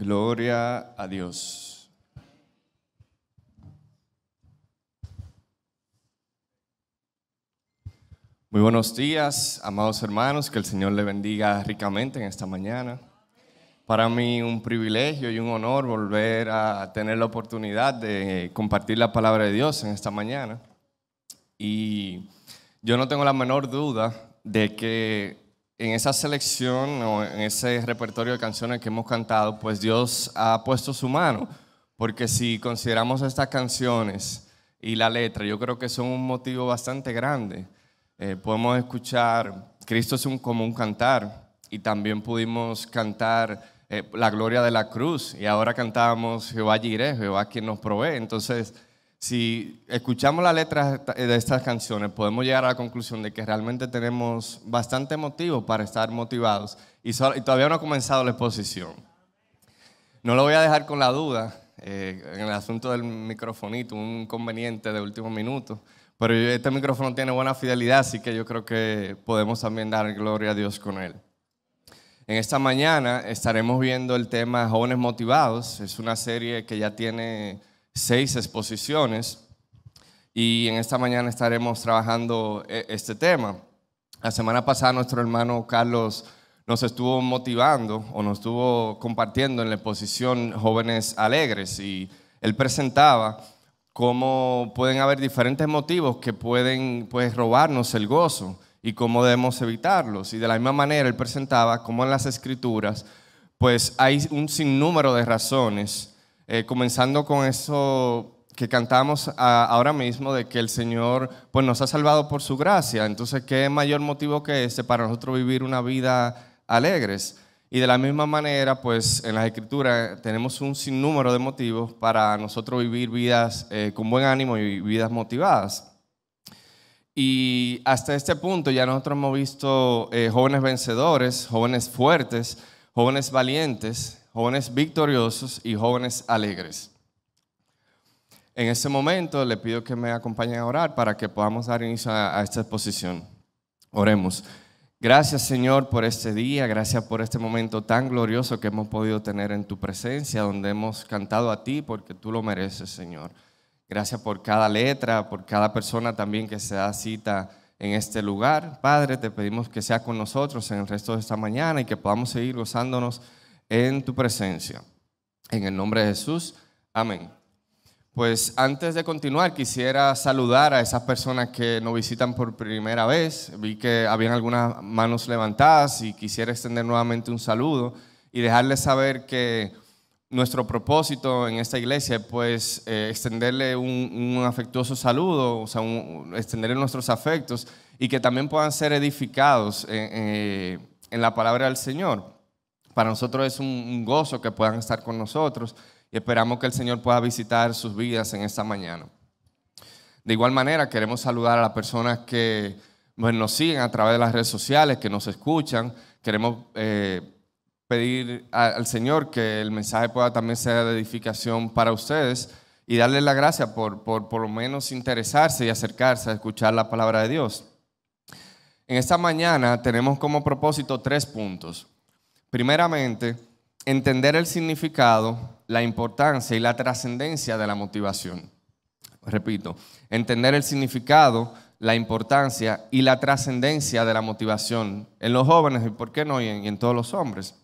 Gloria a Dios. Muy buenos días, amados hermanos, que el Señor le bendiga ricamente en esta mañana. Para mí un privilegio y un honor volver a tener la oportunidad de compartir la palabra de Dios en esta mañana. Y yo no tengo la menor duda de que en esa selección o en ese repertorio de canciones que hemos cantado, pues Dios ha puesto su mano. Porque si consideramos estas canciones y la letra, yo creo que son un motivo bastante grande. Eh, podemos escuchar Cristo es un común cantar y también pudimos cantar eh, la gloria de la cruz y ahora cantábamos Jehová Jireh, Jehová quien nos provee. Entonces, si escuchamos las letras de estas canciones, podemos llegar a la conclusión de que realmente tenemos bastante motivo para estar motivados y, todavía no ha comenzado la exposición. No lo voy a dejar con la duda eh, en el asunto del microfonito, un conveniente de último minuto, pero este micrófono tiene buena fidelidad, así que yo creo que podemos también dar gloria a Dios con él. En esta mañana estaremos viendo el tema Jóvenes Motivados, es una serie que ya tiene seis exposiciones y en esta mañana estaremos trabajando eh, este tema. La semana pasada nuestro hermano Carlos nos estuvo motivando o nos estuvo compartiendo en la exposición Jóvenes Alegres y él presentaba cómo pueden haber diferentes motivos que pueden pues, robarnos el gozo y cómo debemos evitarlos. Y de la misma manera él presentaba cómo en las escrituras pues hay un sinnúmero de razones eh, comenzando con eso que cantamos ahora mismo de que el Señor pues, nos ha salvado por su gracia. Entonces, ¿qué mayor motivo que ese para nosotros vivir una vida alegres? Y de la misma manera, pues en las escrituras tenemos un sinnúmero de motivos para nosotros vivir vidas eh, con buen ánimo y vidas motivadas. Y hasta este punto ya nosotros hemos visto eh, jóvenes vencedores, jóvenes fuertes, jóvenes valientes, jóvenes victoriosos y jóvenes alegres. En este momento le pido que me acompañen a orar para que podamos dar inicio a, esta exposición. Oremos. Gracias Señor por este día, gracias por este momento tan glorioso que hemos podido tener en tu presencia, donde hemos cantado a ti porque tú lo mereces Señor. Gracias por cada letra, por cada persona también que se da cita en este lugar. Padre, te pedimos que sea con nosotros en el resto de esta mañana y que podamos seguir gozándonos en tu presencia. En el nombre de Jesús, amén. Pues antes de continuar, quisiera saludar a esas personas que nos visitan por primera vez. Vi que habían algunas manos levantadas y quisiera extender nuevamente un saludo y dejarles saber que nuestro propósito en esta iglesia es pues, eh, extenderle un, afectuoso saludo, o sea, extenderle nuestros afectos y que también puedan ser edificados en eh, la palabra del Señor. Para nosotros es un gozo que puedan estar con nosotros y esperamos que el Señor pueda visitar sus vidas en esta mañana. De igual manera, queremos saludar a las personas que pues, nos siguen a través de las redes sociales, que nos escuchan. Queremos eh, pedir al Señor que el mensaje pueda también ser de edificación para ustedes y darles la gracia por, por por lo menos interesarse y acercarse a escuchar la palabra de Dios. En esta mañana tenemos como propósito tres puntos. Primeramente, entender el significado, la importancia y la trascendencia de la motivación. Repito, entender el significado, la importancia y la trascendencia de la motivación en los jóvenes y, por qué no, en, en todos los hombres.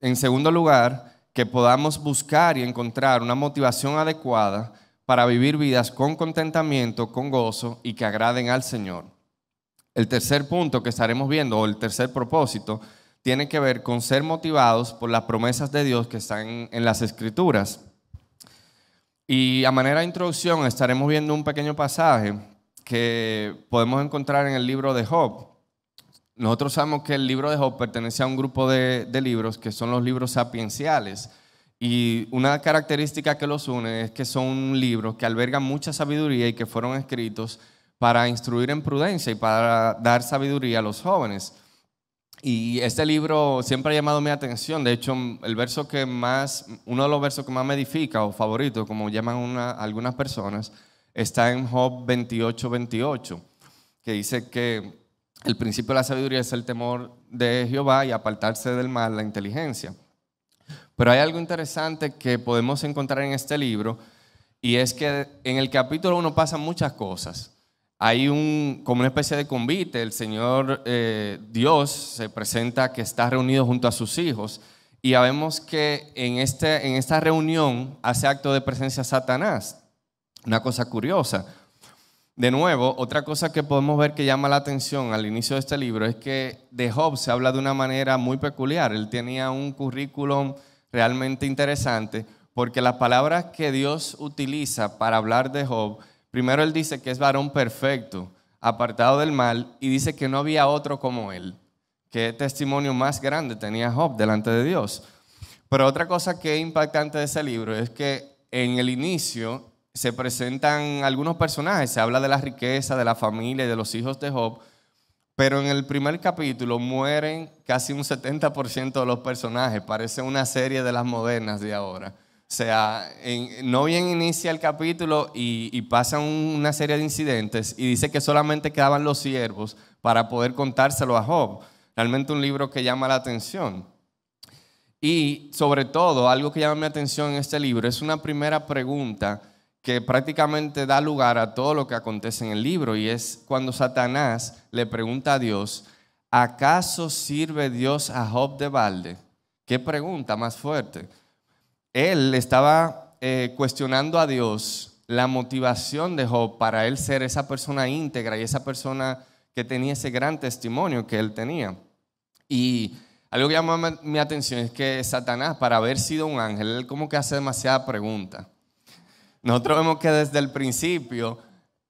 En segundo lugar, que podamos buscar y encontrar una motivación adecuada para vivir vidas con contentamiento, con gozo y que agraden al Señor. El tercer punto que estaremos viendo, o el tercer propósito, tiene que ver con ser motivados por las promesas de Dios que están en las escrituras. Y a manera de introducción estaremos viendo un pequeño pasaje que podemos encontrar en el libro de Job. Nosotros sabemos que el libro de Job pertenece a un grupo de, de libros que son los libros sapienciales. Y una característica que los une es que son libros que albergan mucha sabiduría y que fueron escritos para instruir en prudencia y para dar sabiduría a los jóvenes. Y este libro siempre ha llamado mi atención. De hecho, el verso que más, uno de los versos que más me edifica o favorito, como llaman algunas personas, está en Job 28, 28, que dice que el principio de la sabiduría es el temor de Jehová y apartarse del mal, la inteligencia. Pero hay algo interesante que podemos encontrar en este libro y es que en el capítulo 1 pasan muchas cosas hay un, como una especie de convite, el Señor eh, Dios se presenta que está reunido junto a sus hijos y vemos que en, este, en esta reunión hace acto de presencia Satanás. Una cosa curiosa. De nuevo, otra cosa que podemos ver que llama la atención al inicio de este libro es que de Job se habla de una manera muy peculiar. Él tenía un currículum realmente interesante porque las palabras que Dios utiliza para hablar de Job Primero él dice que es varón perfecto, apartado del mal, y dice que no había otro como él. Qué testimonio más grande tenía Job delante de Dios. Pero otra cosa que es impactante de ese libro es que en el inicio se presentan algunos personajes, se habla de la riqueza, de la familia y de los hijos de Job, pero en el primer capítulo mueren casi un 70% de los personajes, parece una serie de las modernas de ahora. O sea, no bien inicia el capítulo y, pasa una serie de incidentes y dice que solamente quedaban los siervos para poder contárselo a Job. Realmente un libro que llama la atención. Y sobre todo, algo que llama mi atención en este libro es una primera pregunta que prácticamente da lugar a todo lo que acontece en el libro y es cuando Satanás le pregunta a Dios, ¿acaso sirve Dios a Job de balde? ¿Qué pregunta más fuerte? él estaba eh, cuestionando a Dios la motivación de Job para él ser esa persona íntegra y esa persona que tenía ese gran testimonio que él tenía. Y algo que llamó mi atención es que Satanás, para haber sido un ángel, él como que hace demasiada pregunta. Nosotros vemos que desde el principio,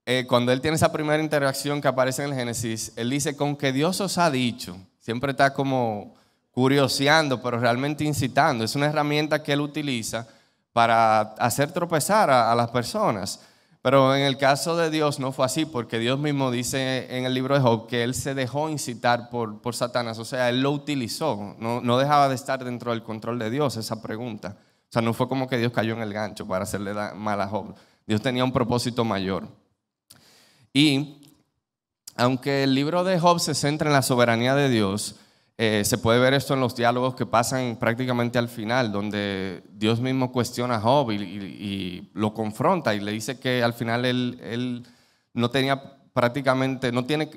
eh, cuando él tiene esa primera interacción que aparece en el Génesis, él dice, con que Dios os ha dicho, siempre está como curioseando, pero realmente incitando. Es una herramienta que él utiliza para hacer tropezar a, las personas. Pero en el caso de Dios no fue así, porque Dios mismo dice en el libro de Job que él se dejó incitar por, Satanás, o sea, él lo utilizó, no, no dejaba de estar dentro del control de Dios esa pregunta. O sea, no fue como que Dios cayó en el gancho para hacerle mal a Job. Dios tenía un propósito mayor. Y aunque el libro de Job se centra en la soberanía de Dios, eh, se puede ver esto en los diálogos que pasan prácticamente al final, donde Dios mismo cuestiona a Job y, lo confronta y le dice que al final él, no tenía prácticamente, no tiene,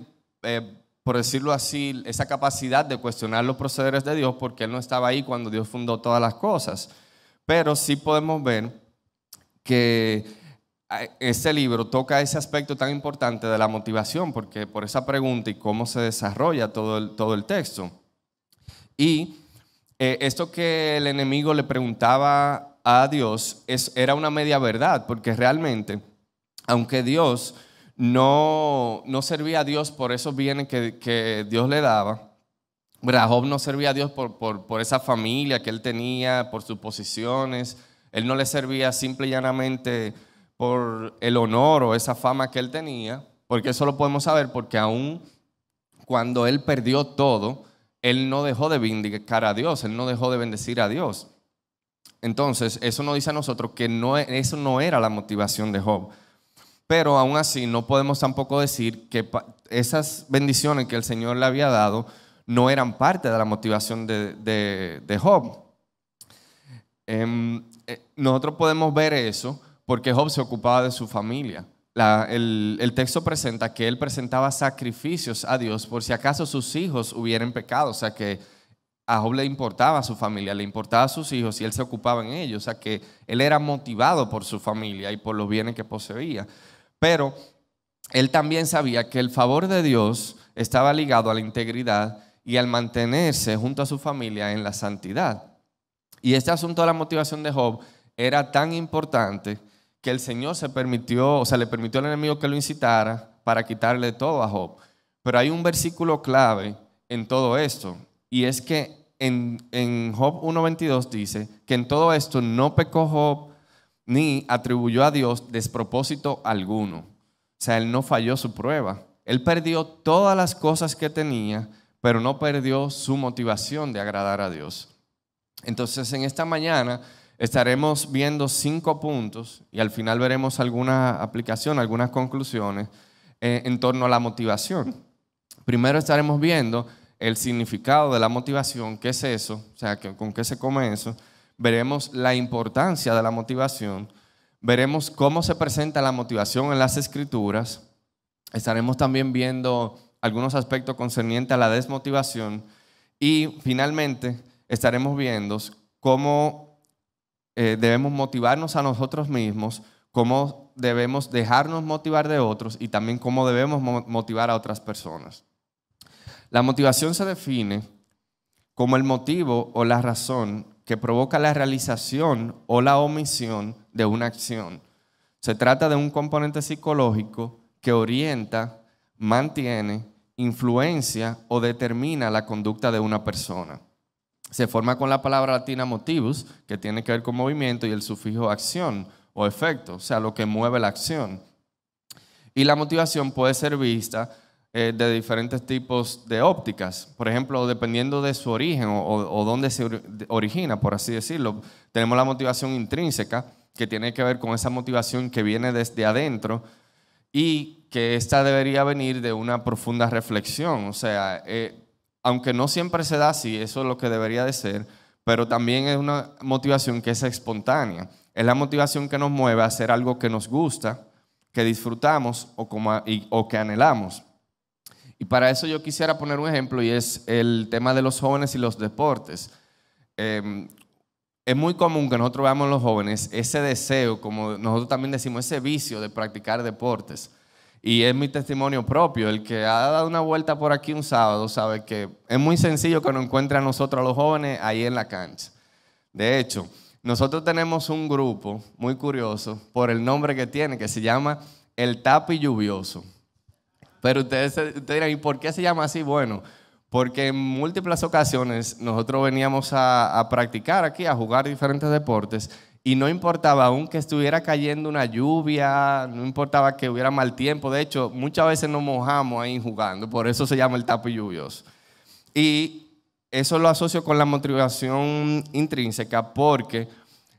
eh, por decirlo así, esa capacidad de cuestionar los procederes de Dios porque él no estaba ahí cuando Dios fundó todas las cosas. Pero sí podemos ver que eh, este libro toca ese aspecto tan importante de la motivación, porque por esa pregunta y cómo se desarrolla todo todo el texto. Y eh, esto que el enemigo le preguntaba a Dios era una media verdad, porque realmente, aunque Dios no, servía a Dios por esos bienes que, Dios le daba, Rajob no servía a Dios por, por esa familia que él tenía, por sus posiciones, él no le servía simple y llanamente por el honor o esa fama que él tenía, porque eso lo podemos saber porque aún cuando él perdió todo, él no dejó de vindicar a Dios, él no dejó de bendecir a Dios. Entonces, eso nos dice a nosotros que no, e, eso no era la motivación de Job. Pero aún así, no podemos tampoco decir que esas bendiciones que el Señor le había dado no eran parte de la motivación de, Job. Em, eh, nosotros podemos ver eso porque Job se ocupaba de su familia el, texto presenta que él presentaba sacrificios a Dios por si acaso sus hijos hubieran pecado. O sea que a Job le importaba a su familia, le importaba a sus hijos y él se ocupaba en ellos. O sea que él era motivado por su familia y por los bienes que poseía. Pero él también sabía que el favor de Dios estaba ligado a la integridad y al mantenerse junto a su familia en la santidad. Y este asunto de la motivación de Job era tan importante que el Señor se permitió, o sea, le permitió al enemigo que lo incitara para quitarle todo a Job. Pero hay un versículo clave en todo esto, y es que en, Job 1.22 dice que en todo esto no pecó Job ni atribuyó a Dios despropósito alguno. O sea, él no falló su prueba. Él perdió todas las cosas que tenía, pero no perdió su motivación de agradar a Dios. Entonces, en esta mañana Estaremos viendo cinco puntos y al final veremos alguna aplicación, algunas conclusiones eh, en torno a la motivación. Primero estaremos viendo el significado de la motivación, qué es eso, o sea, con qué se come eso. Veremos la importancia de la motivación. Veremos cómo se presenta la motivación en las escrituras. Estaremos también viendo algunos aspectos concernientes a la desmotivación. Y finalmente estaremos viendo cómo eh, debemos motivarnos a nosotros mismos, cómo debemos dejarnos motivar de otros y también cómo debemos motivar a otras personas. La motivación se define como el motivo o la razón que provoca la realización o la omisión de una acción. Se trata de un componente psicológico que orienta, mantiene, influencia o determina la conducta de una persona se forma con la palabra latina motivus, que tiene que ver con movimiento, y el sufijo acción o efecto, o sea, lo que mueve la acción. Y la motivación puede ser vista eh, de diferentes tipos de ópticas. Por ejemplo, dependiendo de su origen o, o, dónde se origina, por así decirlo, tenemos la motivación intrínseca, que tiene que ver con esa motivación que viene desde adentro y que esta debería venir de una profunda reflexión. O sea, eh, aunque no siempre se da así, eso es lo que debería de ser, pero también es una motivación que es espontánea. Es la motivación que nos mueve a hacer algo que nos gusta, que disfrutamos o, que anhelamos. Y para eso yo quisiera poner un ejemplo y es el tema de los jóvenes y los deportes. Em, es muy común que nosotros veamos los jóvenes ese deseo, como nosotros también decimos, ese vicio de practicar deportes. Y es mi testimonio propio. El que ha dado una vuelta por aquí un sábado sabe que es muy sencillo que nos encuentre a nosotros, los jóvenes, ahí en la cancha. De hecho, nosotros tenemos un grupo muy curioso por el nombre que tiene, que se llama El Tapi Lluvioso. Pero ustedes, dirán, ¿y por qué se llama así? Bueno, porque en múltiples ocasiones nosotros veníamos a, a practicar aquí, a jugar diferentes deportes, y no importaba, aún que estuviera cayendo una lluvia, no importaba que hubiera mal tiempo. De hecho, muchas veces nos mojamos ahí jugando, por eso se llama el tapo lluvioso. Y eso lo asocio con la motivación intrínseca porque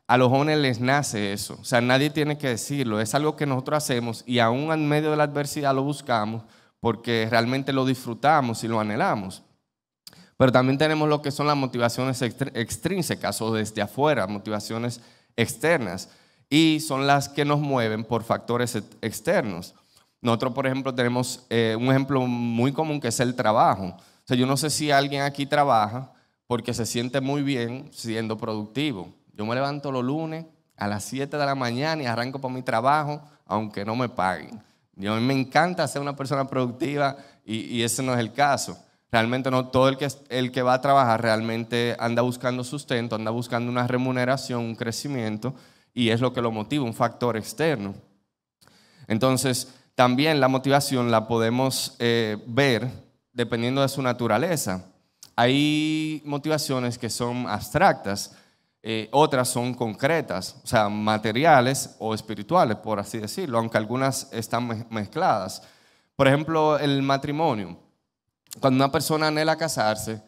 a los jóvenes les nace eso. O sea, nadie tiene que decirlo. Es algo que nosotros hacemos y aún en medio de la adversidad lo buscamos porque realmente lo disfrutamos y lo anhelamos. Pero también tenemos lo que son las motivaciones extrínsecas o desde afuera, motivaciones externas y son las que nos mueven por factores e-, externos. Nosotros, por ejemplo, tenemos eh, un ejemplo muy común que es el trabajo. O sea, yo no sé si alguien aquí trabaja porque se siente muy bien siendo productivo. Yo me levanto los lunes a las 7 de la mañana y arranco por mi trabajo, aunque no me paguen. Yo, a mí me encanta ser una persona productiva y, y ese no es el caso. Realmente no todo el que, el que va a trabajar realmente anda buscando sustento, anda buscando una remuneración, un crecimiento, y es lo que lo motiva, un factor externo. Entonces, también la motivación la podemos eh, ver dependiendo de su naturaleza. Hay motivaciones que son abstractas, eh, otras son concretas, o sea, materiales o espirituales, por así decirlo, aunque algunas están mezcladas. Por ejemplo, el matrimonio cuando una persona anhela casarse,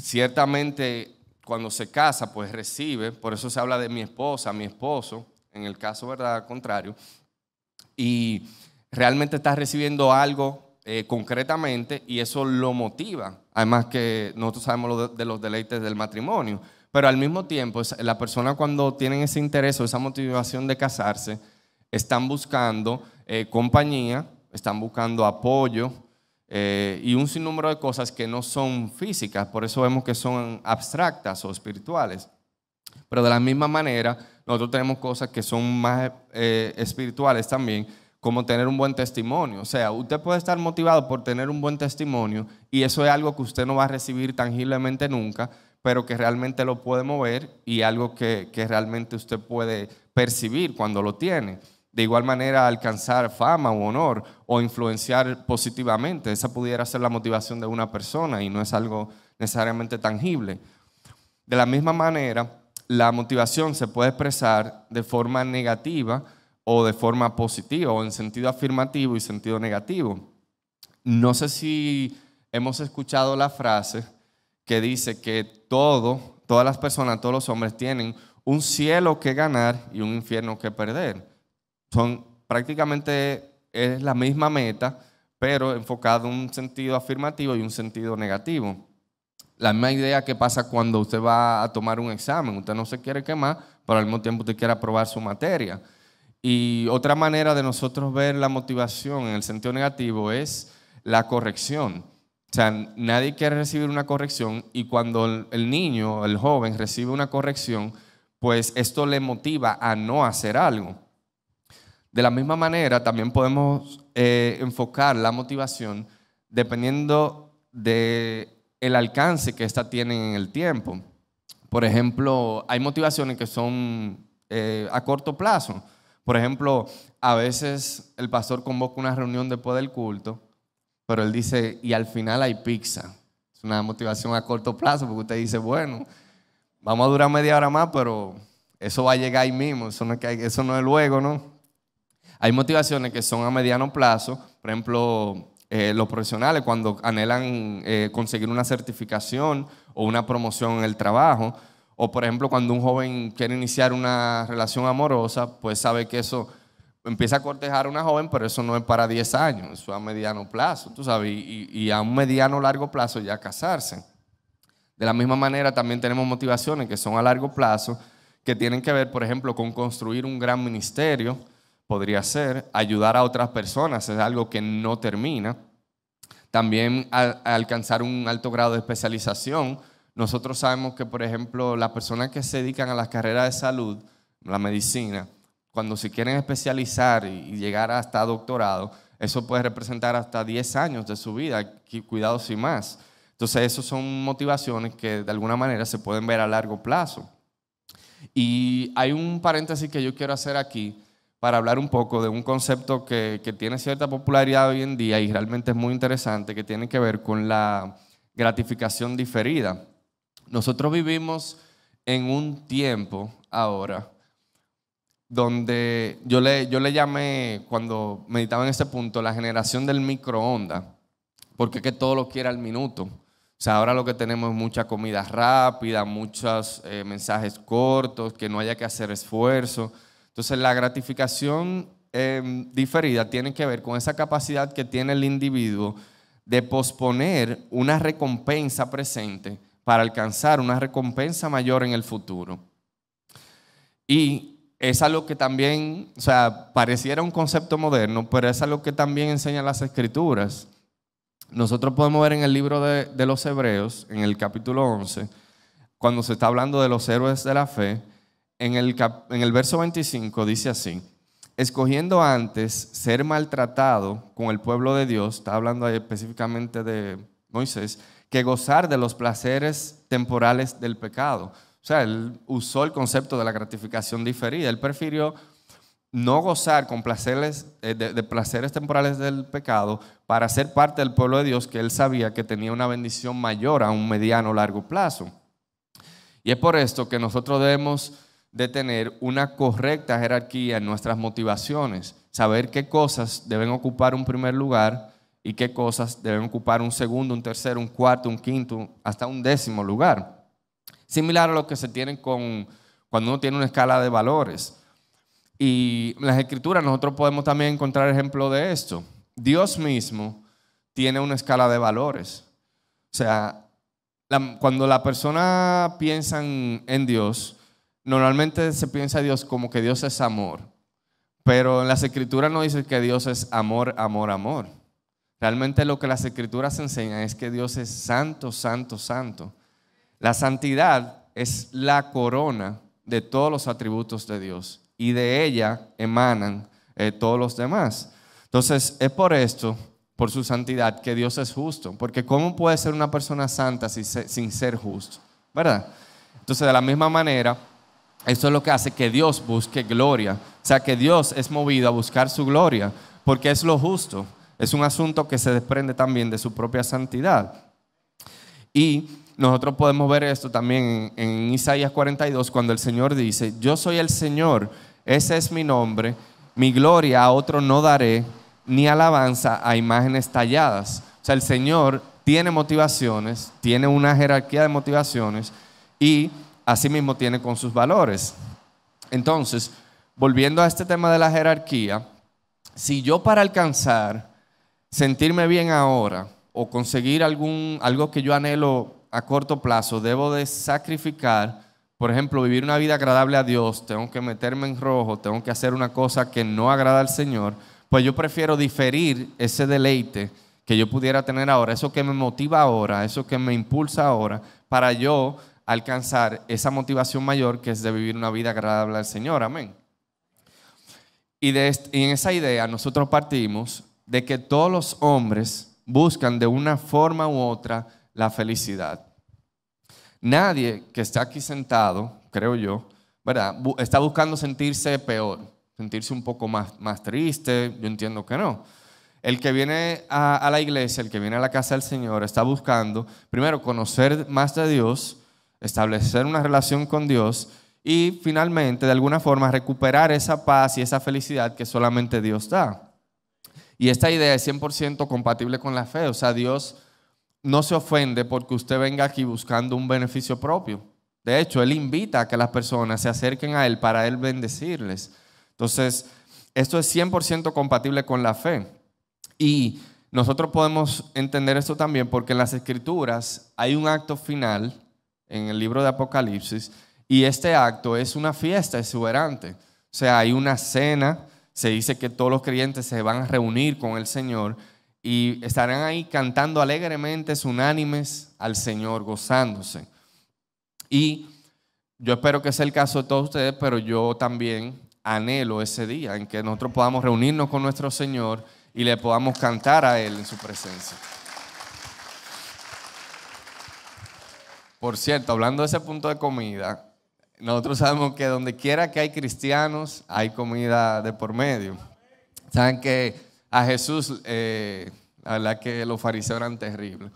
ciertamente cuando se casa, pues recibe, por eso se habla de mi esposa, mi esposo, en el caso, ¿verdad? Contrario. Y realmente está recibiendo algo eh, concretamente y eso lo motiva. Además que nosotros sabemos de, los deleites del matrimonio, pero al mismo tiempo, la persona cuando tiene ese interés o esa motivación de casarse, están buscando eh, compañía, están buscando apoyo, eh, y un sinnúmero de cosas que no son físicas, por eso vemos que son abstractas o espirituales. Pero de la misma manera, nosotros tenemos cosas que son más eh, espirituales también, como tener un buen testimonio. O sea, usted puede estar motivado por tener un buen testimonio y eso es algo que usted no va a recibir tangiblemente nunca, pero que realmente lo puede mover y algo que realmente usted puede percibir cuando lo tiene de igual manera alcanzar fama o honor o influenciar positivamente. Esa pudiera ser la motivación de una persona y no es algo necesariamente tangible. De la misma manera, la motivación se puede expresar de forma negativa o de forma positiva o en sentido afirmativo y sentido negativo. No sé si hemos escuchado la frase que dice que todo, todas las personas, todos los hombres tienen un cielo que ganar y un infierno que perder son prácticamente es la misma meta, pero enfocado en un sentido afirmativo y un sentido negativo. La misma idea que pasa cuando usted va a tomar un examen. Usted no se quiere quemar, pero al mismo tiempo usted quiere aprobar su materia. Y otra manera de nosotros ver la motivación en el sentido negativo es la corrección. O sea, nadie quiere recibir una corrección y cuando el niño, el joven, recibe una corrección, pues esto le motiva a no hacer algo. De la misma manera, también podemos eh, enfocar la motivación dependiendo del el alcance que ésta tiene en el tiempo. Por ejemplo, hay motivaciones que son eh, a corto plazo. Por ejemplo, a veces el pastor convoca una reunión después del culto, pero él dice, y al final hay pizza. Es una motivación a corto plazo, porque usted dice, bueno, vamos a durar media hora más, pero eso va a llegar ahí mismo, eso no eso no es luego, ¿no? Hay motivaciones que son a mediano plazo, por ejemplo, eh, los profesionales cuando anhelan eh, conseguir una certificación o una promoción en el trabajo, o por ejemplo cuando un joven quiere iniciar una relación amorosa, pues sabe que eso empieza a cortejar a una joven, pero eso no es para 10 años, eso es a mediano plazo, tú sabes, y, y a un mediano largo plazo ya casarse. De la misma manera también tenemos motivaciones que son a largo plazo, que tienen que ver, por ejemplo, con construir un gran ministerio, podría ser, ayudar a otras personas es algo que no termina, también alcanzar un alto grado de especialización. Nosotros sabemos que, por ejemplo, las personas que se dedican a las carreras de salud, la medicina, cuando se quieren especializar y llegar hasta doctorado, eso puede representar hasta 10 años de su vida, cuidados y más. Entonces, esas son motivaciones que de alguna manera se pueden ver a largo plazo. Y hay un paréntesis que yo quiero hacer aquí, para hablar un poco de un concepto que, tiene cierta popularidad hoy en día y realmente es muy interesante, que tiene que ver con la gratificación diferida. Nosotros vivimos en un tiempo ahora donde yo le, yo le llamé, cuando meditaba en ese punto, la generación del microondas, porque es que todo lo quiere al minuto. O sea, ahora lo que tenemos es mucha comida rápida, muchos eh, mensajes cortos, que no haya que hacer esfuerzo. Entonces la gratificación em, diferida tiene que ver con esa capacidad que tiene el individuo de posponer una recompensa presente para alcanzar una recompensa mayor en el futuro. Y es algo que también, o sea, pareciera un concepto moderno, pero es algo que también enseñan las escrituras. Nosotros podemos ver en el libro de los Hebreos, en el capítulo 11, cuando se está hablando de los héroes de la fe, en el, en el verso 25 dice así, escogiendo antes ser maltratado con el pueblo de Dios, está hablando específicamente de Moisés, que gozar de los placeres temporales del pecado. O sea, él usó el concepto de la gratificación diferida. Él prefirió no gozar con placeres, eh, de, de, placeres temporales del pecado para ser parte del pueblo de Dios que él sabía que tenía una bendición mayor a un mediano largo plazo. Y es por esto que nosotros debemos de tener una correcta jerarquía en nuestras motivaciones, saber qué cosas deben ocupar un primer lugar y qué cosas deben ocupar un segundo, un tercero, un cuarto, un quinto, hasta un décimo lugar. Similar a lo que se tiene con cuando uno tiene una escala de valores. Y en las escrituras nosotros podemos también encontrar ejemplo de esto. Dios mismo tiene una escala de valores. O sea, cuando la persona piensa en Dios, Normalmente se piensa a Dios como que Dios es amor, pero en las escrituras no dice que Dios es amor, amor, amor. Realmente lo que las escrituras enseñan es que Dios es santo, santo, santo. La santidad es la corona de todos los atributos de Dios y de ella emanan eh, todos los demás. Entonces, es por esto, por su santidad, que Dios es justo, porque ¿cómo puede ser una persona santa sin ser justo? ¿Verdad? Entonces, de la misma manera, eso es lo que hace que Dios busque gloria. O sea, que Dios es movido a buscar su gloria, porque es lo justo. Es un asunto que se desprende también de su propia santidad. Y nosotros podemos ver esto también en Isaías 42, cuando el Señor dice, yo soy el Señor, ese es mi nombre, mi gloria a otro no daré, ni alabanza a imágenes talladas. O sea, el Señor tiene motivaciones, tiene una jerarquía de motivaciones y mismo tiene con sus valores. Entonces, volviendo a este tema de la jerarquía, si yo para alcanzar, sentirme bien ahora o conseguir algún, algo que yo anhelo a corto plazo, debo de sacrificar, por ejemplo, vivir una vida agradable a Dios, tengo que meterme en rojo, tengo que hacer una cosa que no agrada al Señor, pues yo prefiero diferir ese deleite que yo pudiera tener ahora, eso que me motiva ahora, eso que me impulsa ahora, para yo alcanzar esa motivación mayor que es de vivir una vida agradable al Señor. Amén. Y, de en esa idea nosotros partimos de que todos los hombres buscan de una forma u otra la felicidad. Nadie que está aquí sentado, creo yo, ¿verdad? Está buscando sentirse peor, sentirse un poco más, más triste, yo entiendo que no. El que viene a, a, la iglesia, el que viene a la casa del Señor, está buscando, primero, conocer más de Dios, establecer una relación con Dios y finalmente, de alguna forma, recuperar esa paz y esa felicidad que solamente Dios da. Y esta idea es 100% compatible con la fe. O sea, Dios no se ofende porque usted venga aquí buscando un beneficio propio. De hecho, Él invita a que las personas se acerquen a Él para Él bendecirles. Entonces, esto es 100% compatible con la fe. Y nosotros podemos entender esto también porque en las escrituras hay un acto final en el libro de Apocalipsis, y este acto es una fiesta exuberante. O sea, hay una cena, se dice que todos los creyentes se van a reunir con el Señor y estarán ahí cantando alegremente, unánimes al Señor, gozándose. Y yo espero que sea el caso de todos ustedes, pero yo también anhelo ese día en que nosotros podamos reunirnos con nuestro Señor y le podamos cantar a Él en su presencia. Por cierto, hablando de ese punto de comida, nosotros sabemos que donde quiera que hay cristianos, hay comida de por medio. Saben que a Jesús, eh, la verdad que los fariseos eran terribles.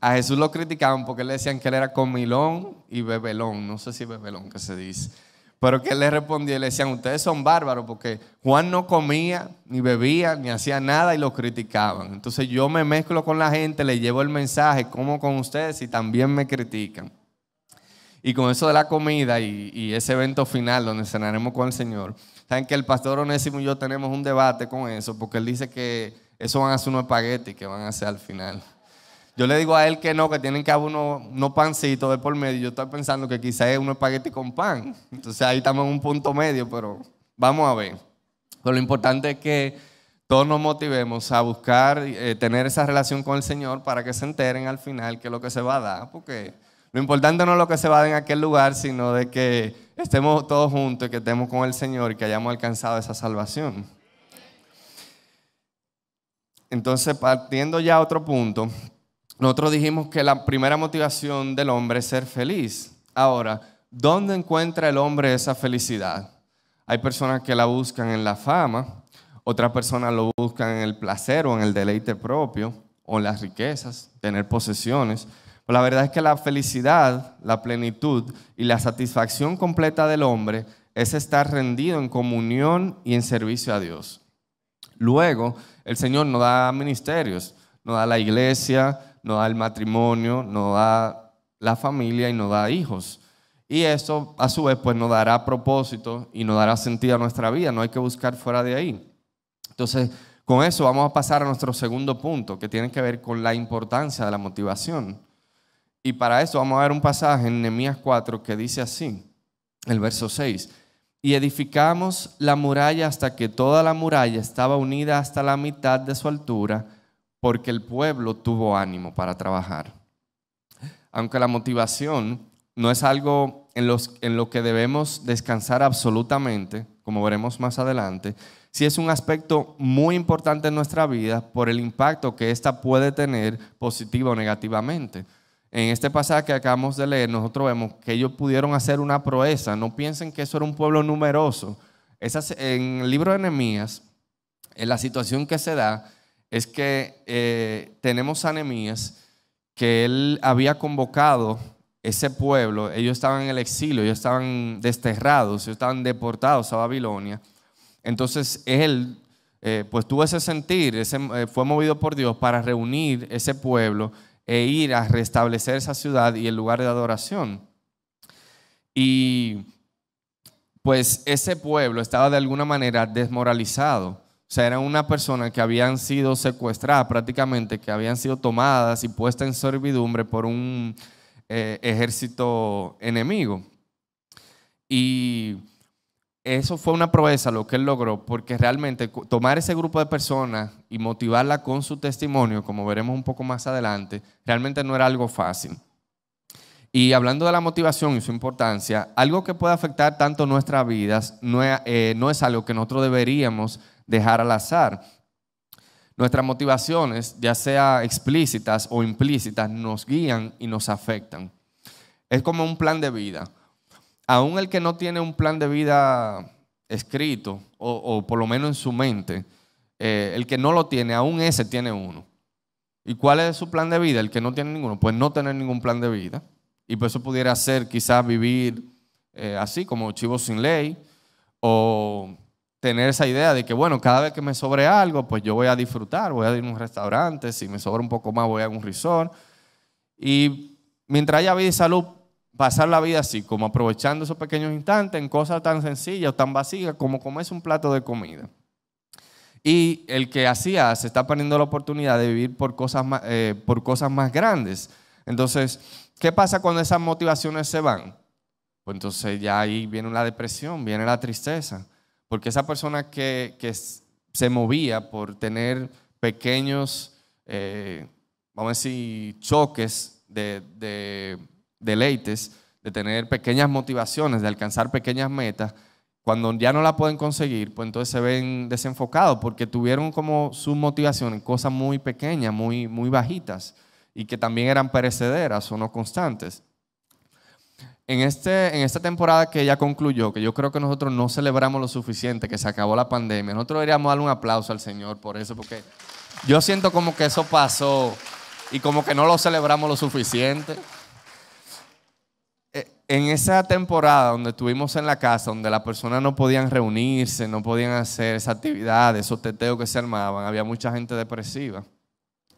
A Jesús lo criticaban porque le decían que él era comilón y bebelón. No sé si bebelón que se dice. Pero que él le respondía y le decían, ustedes son bárbaros porque Juan no comía, ni bebía, ni hacía nada y los criticaban. Entonces yo me mezclo con la gente, le llevo el mensaje, como con ustedes y también me critican. Y con eso de la comida y, ese evento final donde cenaremos con el Señor, saben que el pastor Onésimo y yo tenemos un debate con eso porque él dice que eso van a ser unos espaguetis que van a ser al final. Yo le digo a él que no, que tienen que haber unos uno pancitos de por medio. Yo estoy pensando que quizá es un espagueti con pan. Entonces ahí estamos en un punto medio, pero vamos a ver. Pero lo importante es que todos nos motivemos a buscar eh, tener esa relación con el Señor para que se enteren al final que es lo que se va a dar. Porque lo importante no es lo que se va a dar en aquel lugar, sino de que estemos todos juntos y que estemos con el Señor y que hayamos alcanzado esa salvación. Entonces, partiendo ya a otro punto, nosotros dijimos que la primera motivación del hombre es ser feliz. Ahora, ¿dónde encuentra el hombre esa felicidad? Hay personas que la buscan en la fama, otras personas lo buscan en el placer o en el deleite propio, o en las riquezas, tener posesiones. Pero la verdad es que la felicidad, la plenitud y la satisfacción completa del hombre es estar rendido en comunión y en servicio a Dios. Luego, el Señor nos da ministerios, nos da la iglesia, no da el matrimonio, no da la familia y no da hijos. Y eso a su vez pues nos dará propósito y no dará sentido a nuestra vida, no hay que buscar fuera de ahí. Entonces, con eso vamos a pasar a nuestro segundo punto, que tiene que ver con la importancia de la motivación. Y para eso vamos a ver un pasaje en Nehemías 4 que dice así, el verso 6, y edificamos la muralla hasta que toda la muralla estaba unida hasta la mitad de su altura porque el pueblo tuvo ánimo para trabajar. Aunque la motivación no es algo en, lo que debemos descansar absolutamente, como veremos más adelante, sí es un aspecto muy importante en nuestra vida por el impacto que ésta puede tener positivo o negativamente. En este pasaje que acabamos de leer, nosotros vemos que ellos pudieron hacer una proeza. No piensen que eso era un pueblo numeroso. Esas, en el libro de Nehemías, en la situación que se da, es que eh, tenemos a Anemías, que él había convocado ese pueblo, ellos estaban en el exilio, ellos estaban desterrados, ellos estaban deportados a Babilonia. Entonces él, eh, pues tuvo ese sentir, ese, eh, fue movido por Dios para reunir ese pueblo e ir a restablecer esa ciudad y el lugar de adoración. Y pues ese pueblo estaba de alguna manera desmoralizado o sea, eran una persona que habían sido secuestradas prácticamente, que habían sido tomadas y puestas en servidumbre por un eh, ejército enemigo. Y eso fue una proeza lo que él logró, porque realmente tomar ese grupo de personas y motivarla con su testimonio, como veremos un poco más adelante, realmente no era algo fácil. Y hablando de la motivación y su importancia, algo que puede afectar tanto nuestras vidas no eh, no es algo que nosotros deberíamos dejar al azar. Nuestras motivaciones, ya sea explícitas o implícitas, nos guían y nos afectan. Es como un plan de vida. Aún el que no tiene un plan de vida escrito, o, por lo menos en su mente, eh, el que no lo tiene, aún ese tiene uno. ¿Y cuál es su plan de vida? El que no tiene ninguno, pues no tener ningún plan de vida. Y por pues eso pudiera ser quizás vivir eh, así como chivos sin ley o tener esa idea de que, bueno, cada vez que me sobre algo, pues yo voy a disfrutar, voy a ir a un restaurante, si me sobra un poco más, voy a un resort. Y mientras haya vida y salud, pasar la vida así, como aprovechando esos pequeños instantes en cosas tan sencillas o tan vacías como comerse un plato de comida. Y el que hacía se está perdiendo la oportunidad de vivir por cosas eh, por cosas más grandes. Entonces, ¿qué pasa cuando esas motivaciones se van? Pues entonces ya ahí viene la depresión, viene la tristeza. Porque esa persona que, se movía por tener pequeños, eh, vamos a decir, choques de, de deleites, de tener pequeñas motivaciones, de alcanzar pequeñas metas, cuando ya no la pueden conseguir, pues entonces se ven desenfocados porque tuvieron como su motivación cosas muy pequeñas, muy, muy bajitas y que también eran perecederas o no constantes en, este, en esta temporada que ya concluyó, que yo creo que nosotros no celebramos lo suficiente, que se acabó la pandemia, nosotros deberíamos darle un aplauso al Señor por eso, porque yo siento como que eso pasó y como que no lo celebramos lo suficiente. Eh, en esa temporada donde estuvimos en la casa, donde las personas no podían reunirse, no podían hacer esas actividades, esos teteos que se armaban, había mucha gente depresiva.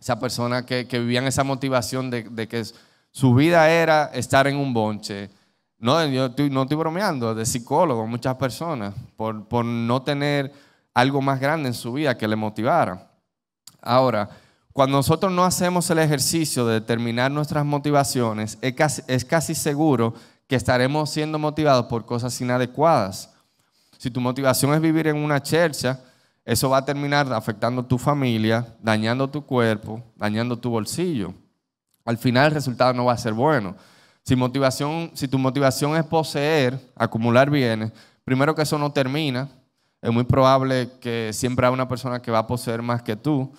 Esa persona que, que, vivían esa motivación de que su vida era estar en un bonche, no, yo estoy, no estoy bromeando, de psicólogo, muchas personas, por, no tener algo más grande en su vida que le motivara. Ahora, cuando nosotros no hacemos el ejercicio de determinar nuestras motivaciones, es casi, seguro que estaremos siendo motivados por cosas inadecuadas. Si tu motivación es vivir en una chercha, eso va a terminar afectando tu familia, dañando tu cuerpo, dañando tu bolsillo. Al final el resultado no va a ser bueno. Si, motivación, si tu motivación es poseer, acumular bienes, primero que eso no termina, es muy probable que siempre haya una persona que va a poseer más que tú.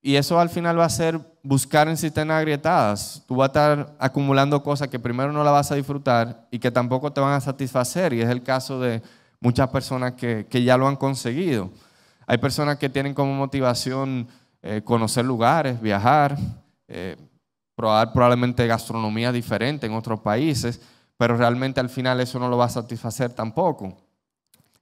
Y eso al final va a ser buscar en sistemas agrietadas. Tú vas a estar acumulando cosas que primero no la vas a disfrutar y que tampoco te van a satisfacer. Y es el caso de muchas personas que, ya lo han conseguido. Hay personas que tienen como motivación eh, conocer lugares, viajar, eh, probar probablemente gastronomía diferente en otros países, pero realmente al final eso no lo va a satisfacer tampoco.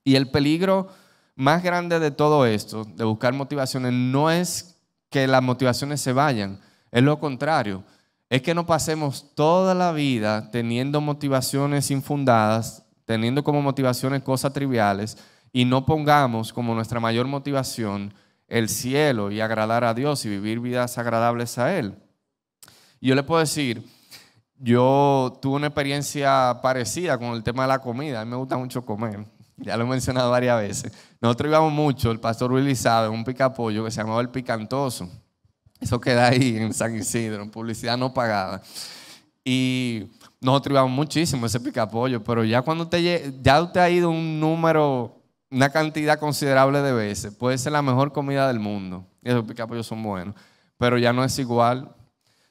Y el peligro más grande de todo esto, de buscar motivaciones, no es que las motivaciones se vayan, es lo contrario, es que no pasemos toda la vida teniendo motivaciones infundadas, teniendo como motivaciones cosas triviales y no pongamos como nuestra mayor motivación el cielo y agradar a Dios y vivir vidas agradables a Él yo le puedo decir, yo tuve una experiencia parecida con el tema de la comida. A mí me gusta mucho comer. Ya lo he mencionado varias veces. Nosotros íbamos mucho, el pastor Willy sabe, un picapollo que se llamaba El Picantoso. Eso queda ahí en San Isidro, publicidad no pagada. Y nosotros íbamos muchísimo ese picapollo, pero ya cuando te ya usted ha ido un número, una cantidad considerable de veces, puede ser la mejor comida del mundo. Y esos picapollos son buenos. Pero ya no es igual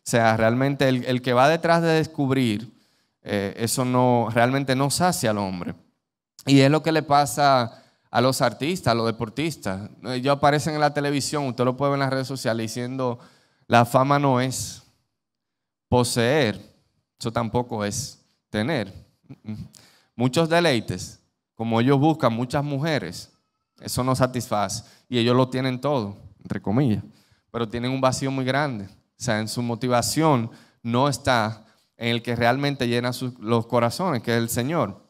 o sea, realmente el, que va detrás de descubrir, eh, eso no, realmente no sacia al hombre. Y es lo que le pasa a los artistas, a los deportistas. Ellos eh, aparecen en la televisión, usted lo puede ver en las redes sociales diciendo, la fama no es poseer, eso tampoco es tener. Muchos deleites, como ellos buscan muchas mujeres, eso no satisface. Y ellos lo tienen todo, entre comillas, pero tienen un vacío muy grande. O sea, en su motivación no está en el que realmente llena los corazones, que es el Señor.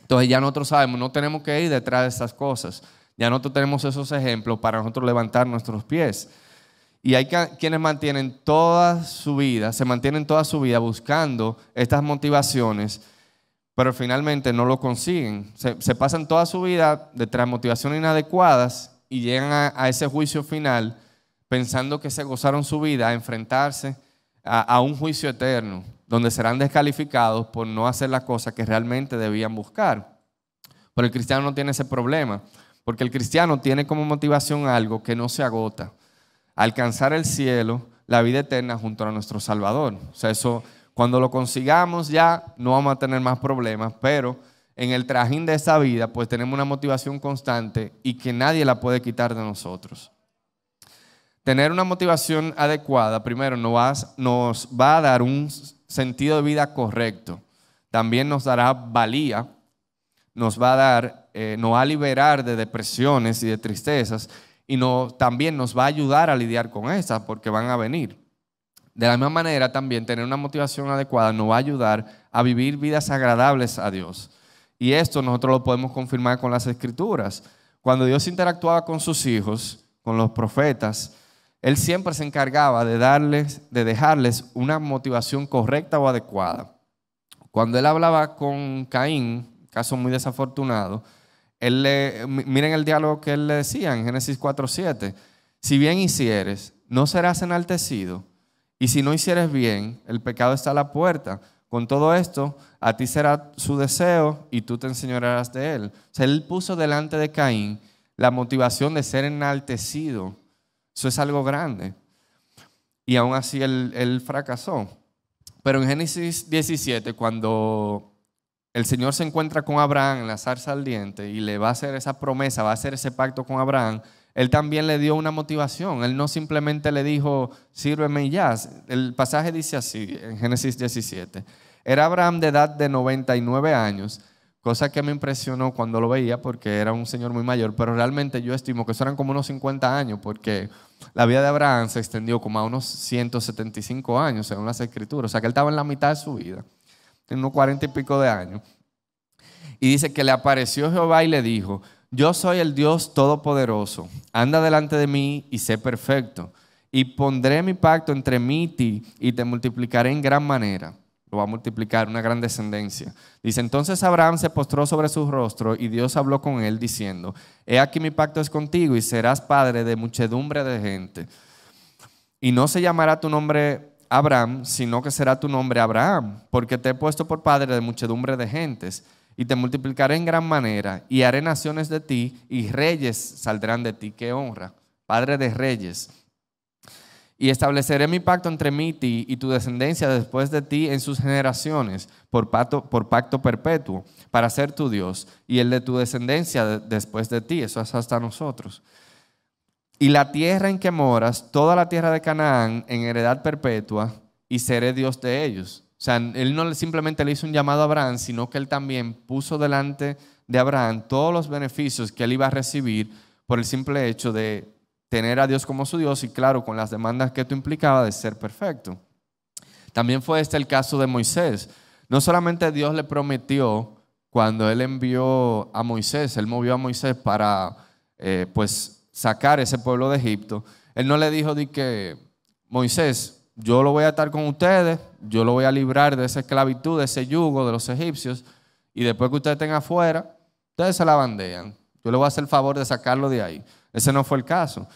Entonces ya nosotros sabemos, no tenemos que ir detrás de estas cosas. Ya nosotros tenemos esos ejemplos para nosotros levantar nuestros pies. Y hay quienes mantienen toda su vida, se mantienen toda su vida buscando estas motivaciones, pero finalmente no lo consiguen. Se, pasan toda su vida detrás de motivaciones inadecuadas y llegan a ese juicio final pensando que se gozaron su vida, a enfrentarse a, un juicio eterno, donde serán descalificados por no hacer las cosas que realmente debían buscar. Pero el cristiano no tiene ese problema, porque el cristiano tiene como motivación algo que no se agota, alcanzar el cielo, la vida eterna junto a nuestro Salvador. O sea, eso cuando lo consigamos ya no vamos a tener más problemas, pero en el trajín de esa vida pues tenemos una motivación constante y que nadie la puede quitar de nosotros. Tener una motivación adecuada, primero, nos va, a dar un sentido de vida correcto. También nos dará valía, nos va a dar, eh, a liberar de depresiones y de tristezas y también nos va a ayudar a lidiar con esas porque van a venir. De la misma manera, también tener una motivación adecuada nos va a ayudar a vivir vidas agradables a Dios. Y esto nosotros lo podemos confirmar con las escrituras. Cuando Dios interactuaba con sus hijos, con los profetas, él siempre se encargaba de darles, de dejarles una motivación correcta o adecuada. Cuando él hablaba con Caín, caso muy desafortunado, él le, miren el diálogo que él le decía en Génesis 4:7. Si bien hicieres, no serás enaltecido, y si no hicieres bien, el pecado está a la puerta. Con todo esto, a ti será su deseo y tú te enseñarás de él. O sea, él puso delante de Caín la motivación de ser enaltecido eso es algo grande. Y aún así él, fracasó. Pero en Génesis 17, cuando el Señor se encuentra con Abraham en la zarza al diente y le va a hacer esa promesa, va a hacer ese pacto con Abraham, él también le dio una motivación. Él no simplemente le dijo, sírveme y ya. El pasaje dice así en Génesis 17. Era Abraham de edad de 99 años cosa que me impresionó cuando lo veía porque era un señor muy mayor, pero realmente yo estimo que eso eran como unos 50 años porque la vida de Abraham se extendió como a unos 175 años según las escrituras, o sea que él estaba en la mitad de su vida, en unos 40 y pico de años. Y dice que le apareció Jehová y le dijo, yo soy el Dios todopoderoso, anda delante de mí y sé perfecto, y pondré mi pacto entre mí y ti y te multiplicaré en gran manera lo va a multiplicar, una gran descendencia. Dice, entonces Abraham se postró sobre su rostro y Dios habló con él diciendo, he aquí mi pacto es contigo y serás padre de muchedumbre de gente. Y no se llamará tu nombre Abraham, sino que será tu nombre Abraham, porque te he puesto por padre de muchedumbre de gentes y te multiplicaré en gran manera y haré naciones de ti y reyes saldrán de ti. Qué honra, padre de reyes y estableceré mi pacto entre mí y ti y tu descendencia después de ti en sus generaciones, por pacto, por pacto perpetuo, para ser tu Dios, y el de tu descendencia después de ti. Eso es hasta nosotros. Y la tierra en que moras, toda la tierra de Canaán, en heredad perpetua, y seré Dios de ellos. O sea, él no simplemente le hizo un llamado a Abraham, sino que él también puso delante de Abraham todos los beneficios que él iba a recibir por el simple hecho de tener a Dios como su Dios y claro, con las demandas que esto implicaba de ser perfecto. También fue este el caso de Moisés. No solamente Dios le prometió cuando él envió a Moisés, él movió a Moisés para eh, pues sacar ese pueblo de Egipto. Él no le dijo de que Moisés, yo lo voy a estar con ustedes, yo lo voy a librar de esa esclavitud, de ese yugo de los egipcios, y después que ustedes estén afuera, ustedes se la bandean. Yo le voy a hacer el favor de sacarlo de ahí. Ese no fue el caso.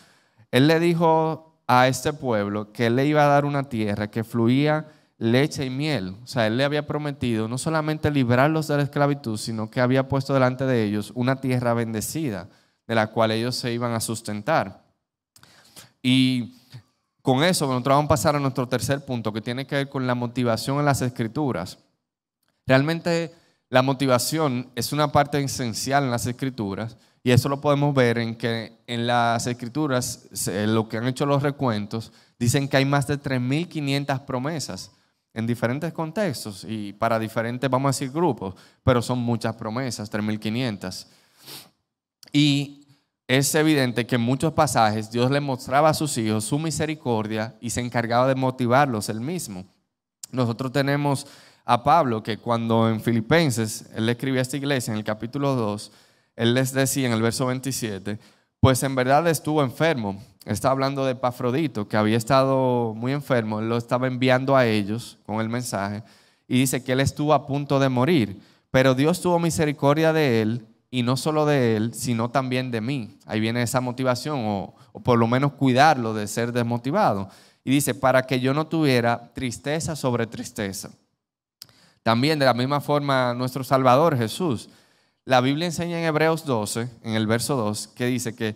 Él le dijo a este pueblo que él le iba a dar una tierra que fluía leche y miel. O sea, él le había prometido no solamente librarlos de la esclavitud, sino que había puesto delante de ellos una tierra bendecida, de la cual ellos se iban a sustentar. Y con eso nosotros vamos a pasar a nuestro tercer punto, que tiene que ver con la motivación en las escrituras. Realmente la motivación es una parte esencial en las escrituras y eso lo podemos ver en que en las escrituras, lo que han hecho los recuentos, dicen que hay más de 3.500 promesas en diferentes contextos y para diferentes, vamos a decir, grupos, pero son muchas promesas, 3.500. Y es evidente que en muchos pasajes Dios le mostraba a sus hijos su misericordia y se encargaba de motivarlos él mismo. Nosotros tenemos a Pablo que cuando en Filipenses, él escribió a esta iglesia en el capítulo 2, él les decía en el verso 27, pues en verdad estuvo enfermo. Está hablando de Pafrodito, que había estado muy enfermo, él lo estaba enviando a ellos con el mensaje, y dice que él estuvo a punto de morir, pero Dios tuvo misericordia de él, y no solo de él, sino también de mí. Ahí viene esa motivación, o, o por lo menos cuidarlo de ser desmotivado. Y dice, para que yo no tuviera tristeza sobre tristeza. También de la misma forma nuestro Salvador Jesús la Biblia enseña en Hebreos 12, en el verso 2, que dice que,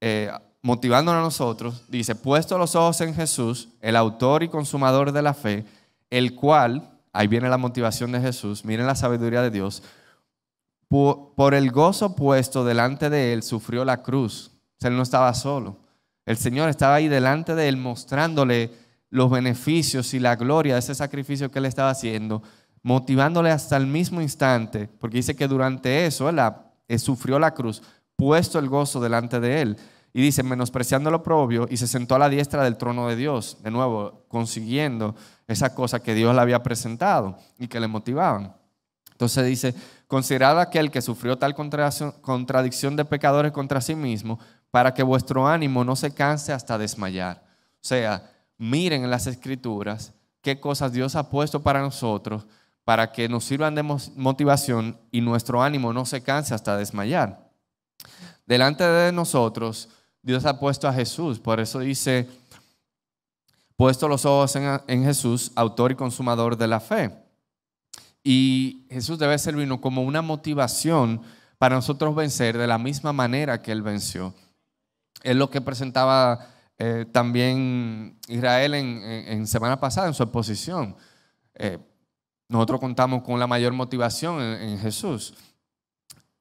eh, motivándonos a nosotros, dice, puesto los ojos en Jesús, el autor y consumador de la fe, el cual, ahí viene la motivación de Jesús, miren la sabiduría de Dios, por, el gozo puesto delante de él, sufrió la cruz. O él no estaba solo. El Señor estaba ahí delante de él mostrándole los beneficios y la gloria de ese sacrificio que él estaba haciendo motivándole hasta el mismo instante, porque dice que durante eso él eh, sufrió la cruz, puesto el gozo delante de él. Y dice, menospreciando lo propio, y se sentó a la diestra del trono de Dios, de nuevo, consiguiendo esa cosa que Dios le había presentado y que le motivaban. Entonces dice, considerad aquel que sufrió tal contradicción de pecadores contra sí mismo, para que vuestro ánimo no se canse hasta desmayar. O sea, miren en las escrituras qué cosas Dios ha puesto para nosotros para que nos sirvan de motivación y nuestro ánimo no se canse hasta desmayar. Delante de nosotros, Dios ha puesto a Jesús, por eso dice, puesto los ojos en, Jesús, autor y consumador de la fe. Y Jesús debe servirnos como una motivación para nosotros vencer de la misma manera que Él venció. Es lo que presentaba eh, también Israel en, semana pasada en su exposición. Eh, nosotros contamos con la mayor motivación en, Jesús.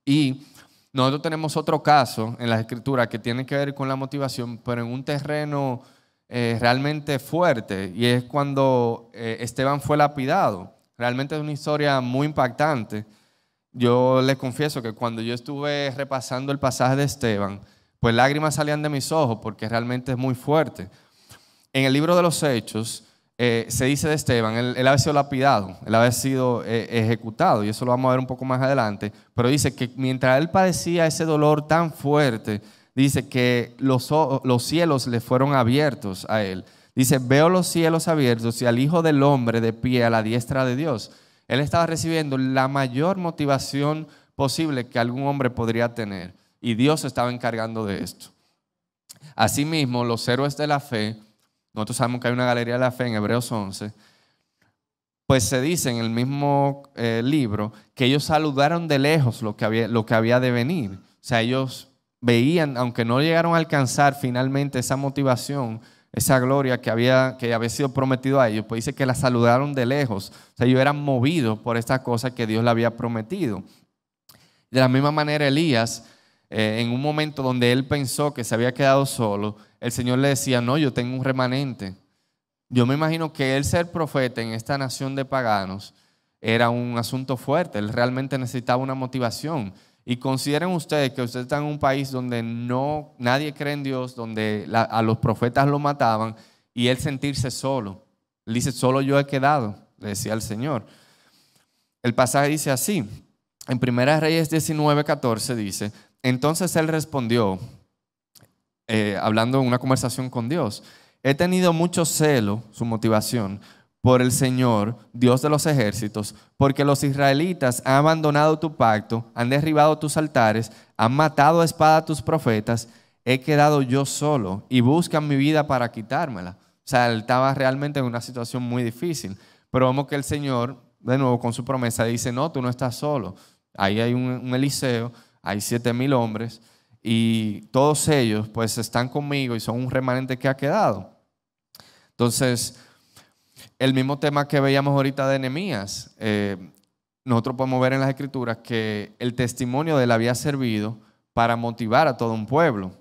Y nosotros tenemos otro caso en la escritura que tiene que ver con la motivación, pero en un terreno eh, realmente fuerte, y es cuando eh, Esteban fue lapidado. Realmente es una historia muy impactante. Yo les confieso que cuando yo estuve repasando el pasaje de Esteban, pues lágrimas salían de mis ojos porque realmente es muy fuerte. En el libro de los Hechos, eh, se dice de Esteban, él, había sido lapidado, él había sido eh, ejecutado, y eso lo vamos a ver un poco más adelante, pero dice que mientras él padecía ese dolor tan fuerte, dice que los, los cielos le fueron abiertos a él. Dice, veo los cielos abiertos y al Hijo del Hombre de pie a la diestra de Dios. Él estaba recibiendo la mayor motivación posible que algún hombre podría tener, y Dios estaba encargando de esto. Asimismo, los héroes de la fe nosotros sabemos que hay una galería de la fe en Hebreos 11, pues se dice en el mismo eh, libro que ellos saludaron de lejos lo que, había, lo que había de venir. O sea, ellos veían, aunque no llegaron a alcanzar finalmente esa motivación, esa gloria que había, que había sido prometido a ellos, pues dice que la saludaron de lejos. O sea, ellos eran movidos por esta cosa que Dios le había prometido. De la misma manera, Elías eh, en un momento donde él pensó que se había quedado solo, el Señor le decía, no, yo tengo un remanente. Yo me imagino que él ser profeta en esta nación de paganos era un asunto fuerte, él realmente necesitaba una motivación. Y consideren ustedes que ustedes están en un país donde no, nadie cree en Dios, donde a los profetas lo mataban y él sentirse solo. Él dice, solo yo he quedado, le decía el Señor. El pasaje dice así, en 1 Reyes 19, 14 dice, entonces él respondió, eh, hablando en una conversación con Dios, he tenido mucho celo, su motivación, por el Señor, Dios de los ejércitos, porque los israelitas han abandonado tu pacto, han derribado tus altares, han matado a espada a tus profetas, he quedado yo solo y buscan mi vida para quitármela. O sea, él estaba realmente en una situación muy difícil. Pero vemos que el Señor, de nuevo, con su promesa, dice, no, tú no estás solo. Ahí hay un Eliseo hay 7.000 hombres y todos ellos pues están conmigo y son un remanente que ha quedado. Entonces, el mismo tema que veíamos ahorita de Nehemías, eh, nosotros podemos ver en las escrituras que el testimonio de él había servido para motivar a todo un pueblo.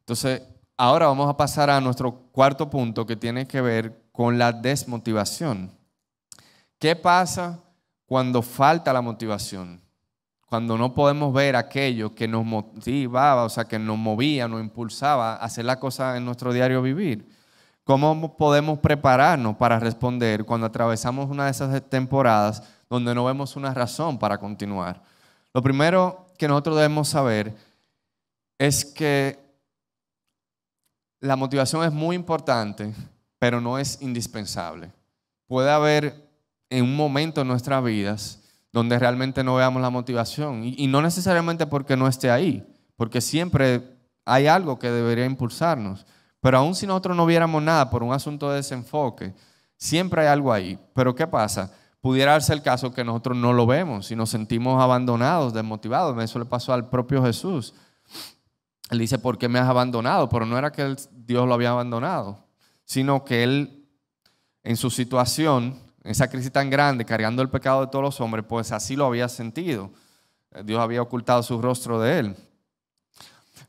Entonces, ahora vamos a pasar a nuestro cuarto punto que tiene que ver con la desmotivación. ¿Qué pasa cuando falta la motivación? cuando no podemos ver aquello que nos motivaba, o sea, que nos movía, nos impulsaba a hacer la cosa en nuestro diario vivir. ¿Cómo podemos prepararnos para responder cuando atravesamos una de esas temporadas donde no vemos una razón para continuar? Lo primero que nosotros debemos saber es que la motivación es muy importante, pero no es indispensable. Puede haber en un momento en nuestras vidas donde realmente no veamos la motivación. Y, no necesariamente porque no esté ahí, porque siempre hay algo que debería impulsarnos. Pero aun si nosotros no viéramos nada por un asunto de desenfoque, siempre hay algo ahí. Pero ¿qué pasa? Pudiera darse el caso que nosotros no lo vemos y nos sentimos abandonados, desmotivados. Eso le pasó al propio Jesús. Él dice, ¿por qué me has abandonado? Pero no era que Dios lo había abandonado, sino que él en su situación esa crisis tan grande, cargando el pecado de todos los hombres, pues así lo había sentido. Eh, Dios había ocultado su rostro de él.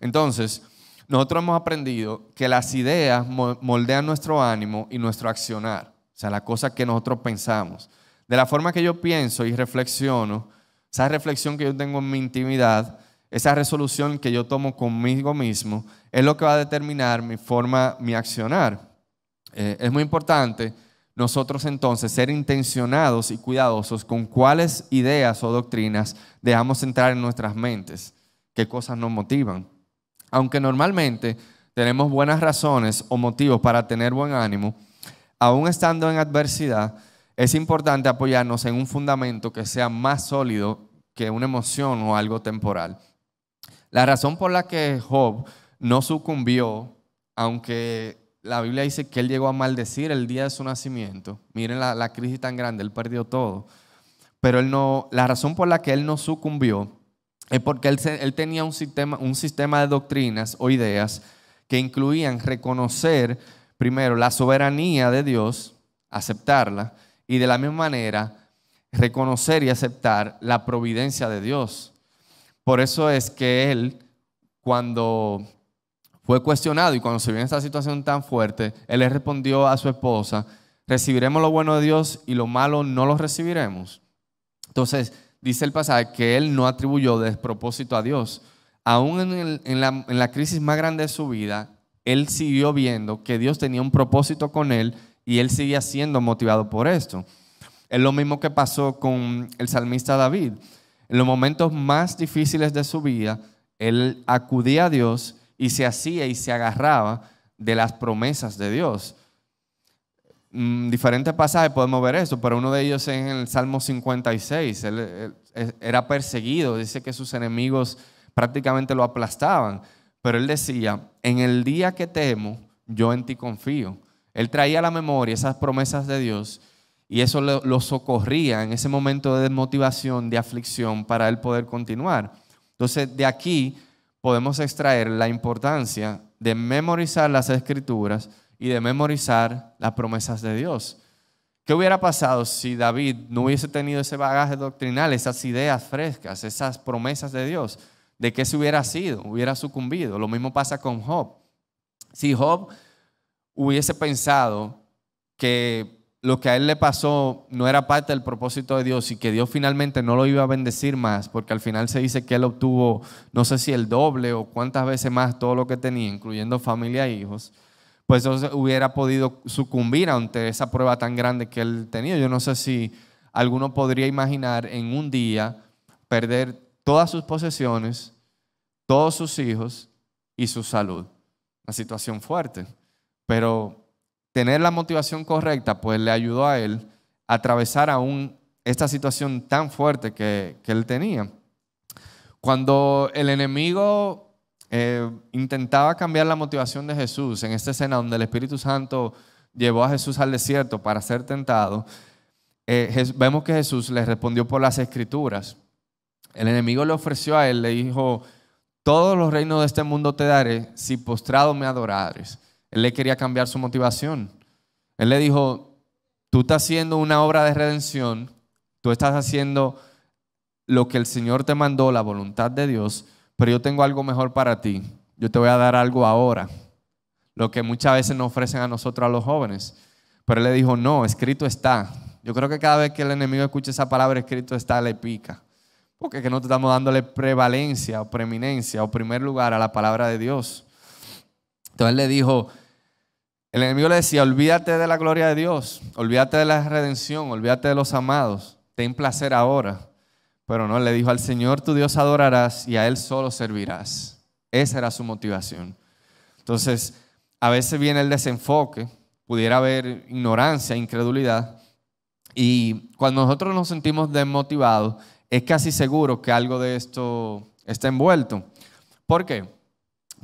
Entonces, nosotros hemos aprendido que las ideas moldean nuestro ánimo y nuestro accionar, o sea, la cosa que nosotros pensamos. De la forma que yo pienso y reflexiono, esa reflexión que yo tengo en mi intimidad, esa resolución que yo tomo conmigo mismo, es lo que va a determinar mi forma, mi accionar. Eh, es muy importante nosotros entonces ser intencionados y cuidadosos con cuáles ideas o doctrinas dejamos entrar en nuestras mentes, qué cosas nos motivan. Aunque normalmente tenemos buenas razones o motivos para tener buen ánimo, aún estando en adversidad, es importante apoyarnos en un fundamento que sea más sólido que una emoción o algo temporal. La razón por la que Job no sucumbió, aunque la Biblia dice que él llegó a maldecir el día de su nacimiento. Miren la, crisis tan grande, él perdió todo. Pero no, la razón por la que él no sucumbió es porque él, él tenía un sistema, un sistema de doctrinas o ideas que incluían reconocer primero la soberanía de Dios, aceptarla, y de la misma manera reconocer y aceptar la providencia de Dios. Por eso es que él, cuando fue cuestionado y cuando se vio en esta situación tan fuerte, él le respondió a su esposa, recibiremos lo bueno de Dios y lo malo no lo recibiremos. Entonces, dice el pasaje que él no atribuyó despropósito a Dios. Aún en, la, la crisis más grande de su vida, él siguió viendo que Dios tenía un propósito con él y él seguía siendo motivado por esto. Es lo mismo que pasó con el salmista David. En los momentos más difíciles de su vida, él acudía a Dios y se hacía y se agarraba de las promesas de Dios. Mm, Diferentes pasajes podemos ver eso, pero uno de ellos es en el Salmo 56. Él, era perseguido, dice que sus enemigos prácticamente lo aplastaban, pero él decía, en el día que temo, yo en ti confío. Él traía a la memoria esas promesas de Dios y eso lo, socorría en ese momento de desmotivación, de aflicción, para él poder continuar. Entonces, de aquí podemos extraer la importancia de memorizar las escrituras y de memorizar las promesas de Dios. ¿Qué hubiera pasado si David no hubiese tenido ese bagaje doctrinal, esas ideas frescas, esas promesas de Dios? ¿De qué se hubiera sido? Hubiera sucumbido. Lo mismo pasa con Job. Si Job hubiese pensado que lo que a él le pasó no era parte del propósito de Dios y que Dios finalmente no lo iba a bendecir más, porque al final se dice que él obtuvo, no sé si el doble o cuántas veces más todo lo que tenía, incluyendo familia e hijos, pues entonces hubiera podido sucumbir ante esa prueba tan grande que él tenía. Yo no sé si alguno podría imaginar en un día perder todas sus posesiones, todos sus hijos y su salud. Una situación fuerte, pero tener la motivación correcta, pues le ayudó a él a atravesar aún esta situación tan fuerte que, él tenía. Cuando el enemigo eh, intentaba cambiar la motivación de Jesús en esta escena donde el Espíritu Santo llevó a Jesús al desierto para ser tentado, eh, vemos que Jesús le respondió por las escrituras. El enemigo le ofreció a él, le dijo, todos los reinos de este mundo te daré si postrado me adorares. Él le quería cambiar su motivación. Él le dijo, tú estás haciendo una obra de redención, tú estás haciendo lo que el Señor te mandó, la voluntad de Dios, pero yo tengo algo mejor para ti. Yo te voy a dar algo ahora, lo que muchas veces nos ofrecen a nosotros, a los jóvenes. Pero él le dijo, no, escrito está. Yo creo que cada vez que el enemigo escucha esa palabra, escrito está, le pica. Porque que no estamos dándole prevalencia o preeminencia o primer lugar a la palabra de Dios. Entonces él le dijo, el enemigo le decía, olvídate de la gloria de Dios, olvídate de la redención, olvídate de los amados, ten placer ahora. Pero no, le dijo al Señor tu Dios adorarás y a Él solo servirás. Esa era su motivación. Entonces, a veces viene el desenfoque, pudiera haber ignorancia, incredulidad. Y cuando nosotros nos sentimos desmotivados, es casi seguro que algo de esto está envuelto. ¿Por qué?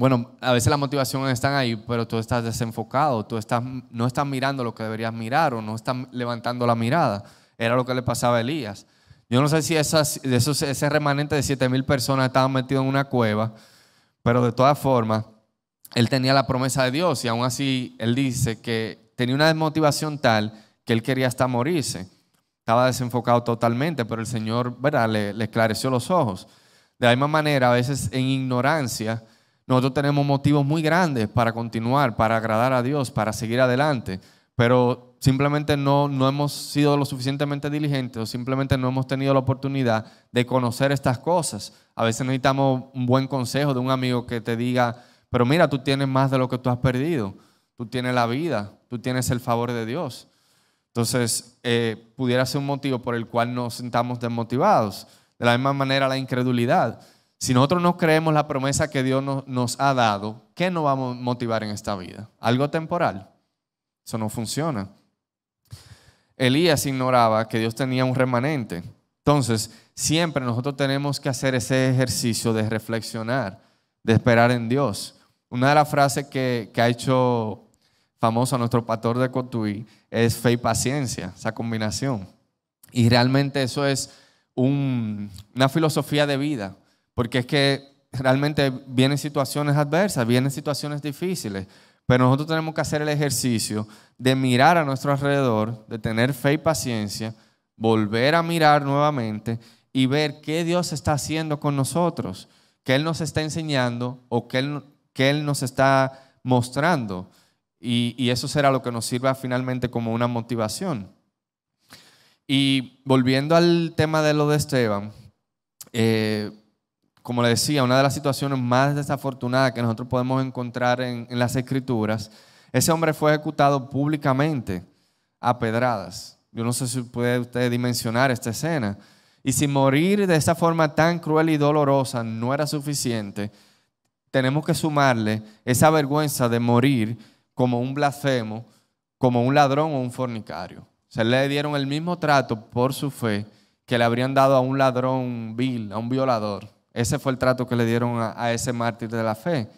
bueno, a veces las motivaciones están ahí, pero tú estás desenfocado, tú estás, no estás mirando lo que deberías mirar o no estás levantando la mirada. Era lo que le pasaba a Elías. Yo no sé si esas, ese remanente de 7000 personas estaba metido en una cueva, pero de todas formas, él tenía la promesa de Dios y aún así él dice que tenía una desmotivación tal que él quería hasta morirse. Estaba desenfocado totalmente, pero el Señor ¿verdad? Le, le esclareció los ojos. De la misma manera, a veces en ignorancia, nosotros tenemos motivos muy grandes para continuar, para agradar a Dios, para seguir adelante, pero simplemente no, no hemos sido lo suficientemente diligentes o simplemente no hemos tenido la oportunidad de conocer estas cosas. A veces necesitamos un buen consejo de un amigo que te diga, pero mira, tú tienes más de lo que tú has perdido, tú tienes la vida, tú tienes el favor de Dios. Entonces, eh, pudiera ser un motivo por el cual nos sintamos desmotivados. De la misma manera, la incredulidad. Si nosotros no creemos la promesa que Dios nos, ha dado, ¿qué nos va a motivar en esta vida? ¿Algo temporal? Eso no funciona. Elías ignoraba que Dios tenía un remanente. Entonces, siempre nosotros tenemos que hacer ese ejercicio de reflexionar, de esperar en Dios. Una de las frases que, ha hecho famoso a nuestro pastor de Cotuí es fe y paciencia, esa combinación. Y realmente eso es una filosofía de vida. Porque es que realmente vienen situaciones adversas, vienen situaciones difíciles, pero nosotros tenemos que hacer el ejercicio de mirar a nuestro alrededor, de tener fe y paciencia, volver a mirar nuevamente y ver qué Dios está haciendo con nosotros, qué Él nos está enseñando o qué Él, Él nos está mostrando. Y, eso será lo que nos sirva finalmente como una motivación. Y volviendo al tema de lo de Esteban, eh, como le decía, una de las situaciones más desafortunadas que nosotros podemos encontrar en, las escrituras, ese hombre fue ejecutado públicamente a pedradas. Yo no sé si puede usted dimensionar esta escena. Y si morir de esa forma tan cruel y dolorosa no era suficiente, tenemos que sumarle esa vergüenza de morir como un blasfemo, como un ladrón o un fornicario. Se le dieron el mismo trato por su fe que le habrían dado a un ladrón vil, a un violador. Ese fue el trato que le dieron a, ese mártir de la fe.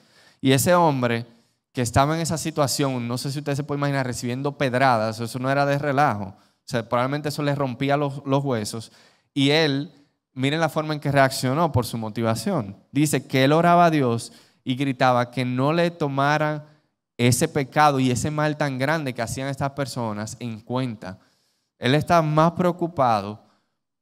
Y ese hombre que estaba en esa situación, no sé si usted se puede imaginar, recibiendo pedradas, eso no era de relajo. O probablemente eso le rompía los, huesos. Y él, miren la forma en que reaccionó por su motivación. Dice que él oraba a Dios y gritaba que no le tomara ese pecado y ese mal tan grande que hacían estas personas en cuenta. Él está más preocupado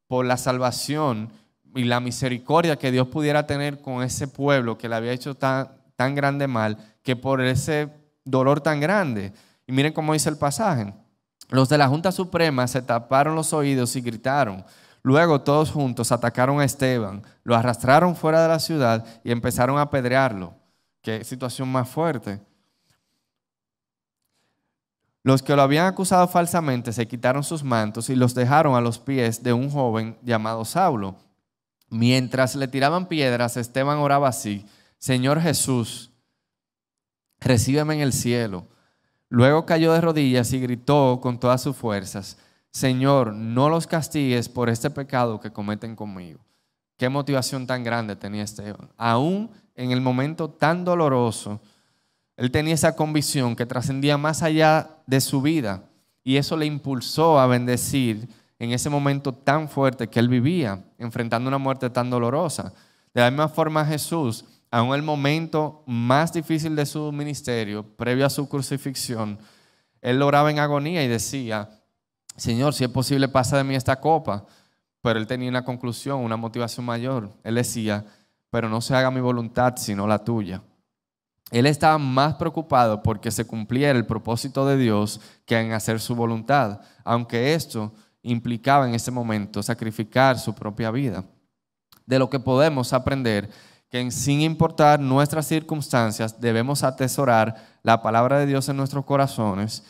por la salvación y la misericordia que Dios pudiera tener con ese pueblo que le había hecho tan, grande mal, que por ese dolor tan grande. Y miren cómo dice el pasaje. Los de la Junta Suprema se taparon los oídos y gritaron. Luego todos juntos atacaron a Esteban, lo arrastraron fuera de la ciudad y empezaron a apedrearlo. Qué situación más fuerte. Los que lo habían acusado falsamente se quitaron sus mantos y los dejaron a los pies de un joven llamado Saulo Mientras le tiraban piedras, Esteban oraba así, Señor Jesús, recíbeme en el cielo. Luego cayó de rodillas y gritó con todas sus fuerzas, Señor, no los castigues por este pecado que cometen conmigo. Qué motivación tan grande tenía Esteban. Aún en el momento tan doloroso, él tenía esa convicción que trascendía más allá de su vida y eso le impulsó a bendecir en ese momento tan fuerte que él vivía, enfrentando una muerte tan dolorosa. De la misma forma Jesús, aún en el momento más difícil de su ministerio, previo a su crucifixión, él oraba en agonía y decía, Señor, si es posible, pasa de mí esta copa. Pero él tenía una conclusión, una motivación mayor. Él decía, pero no se haga mi voluntad, sino la tuya. Él estaba más preocupado porque se cumpliera el propósito de Dios que en hacer su voluntad, aunque esto implicaba en ese momento sacrificar su propia vida. De lo que podemos aprender que sin importar nuestras circunstancias debemos atesorar la palabra de Dios en nuestros corazones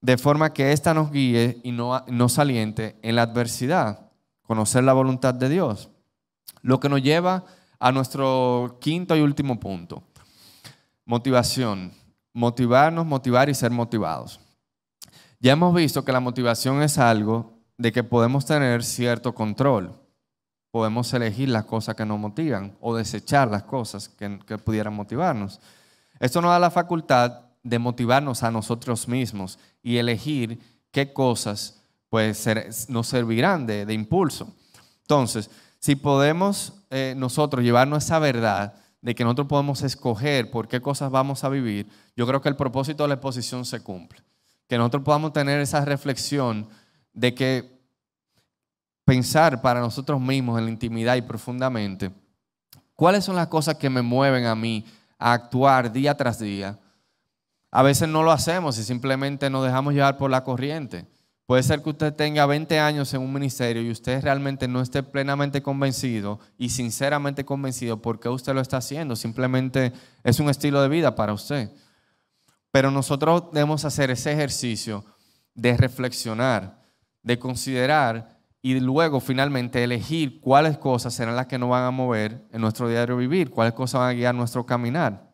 de forma que ésta nos guíe y no, nos aliente en la adversidad, conocer la voluntad de Dios. Lo que nos lleva a nuestro quinto y último punto, motivación, motivarnos, motivar y ser motivados. Ya hemos visto que la motivación es algo de que podemos tener cierto control. Podemos elegir las cosas que nos motivan o desechar las cosas que, pudieran motivarnos. Esto nos da la facultad de motivarnos a nosotros mismos y elegir qué cosas pues, nos servirán de, impulso. Entonces, si podemos eh, nosotros llevarnos esa verdad de que nosotros podemos escoger por qué cosas vamos a vivir, yo creo que el propósito de la exposición se cumple que nosotros podamos tener esa reflexión de que pensar para nosotros mismos en la intimidad y profundamente, ¿cuáles son las cosas que me mueven a mí a actuar día tras día? A veces no lo hacemos y simplemente nos dejamos llevar por la corriente. Puede ser que usted tenga 20 años en un ministerio y usted realmente no esté plenamente convencido y sinceramente convencido porque usted lo está haciendo. Simplemente es un estilo de vida para usted. Pero nosotros debemos hacer ese ejercicio de reflexionar, de considerar y luego finalmente elegir cuáles cosas serán las que nos van a mover en nuestro diario vivir, cuáles cosas van a guiar nuestro caminar.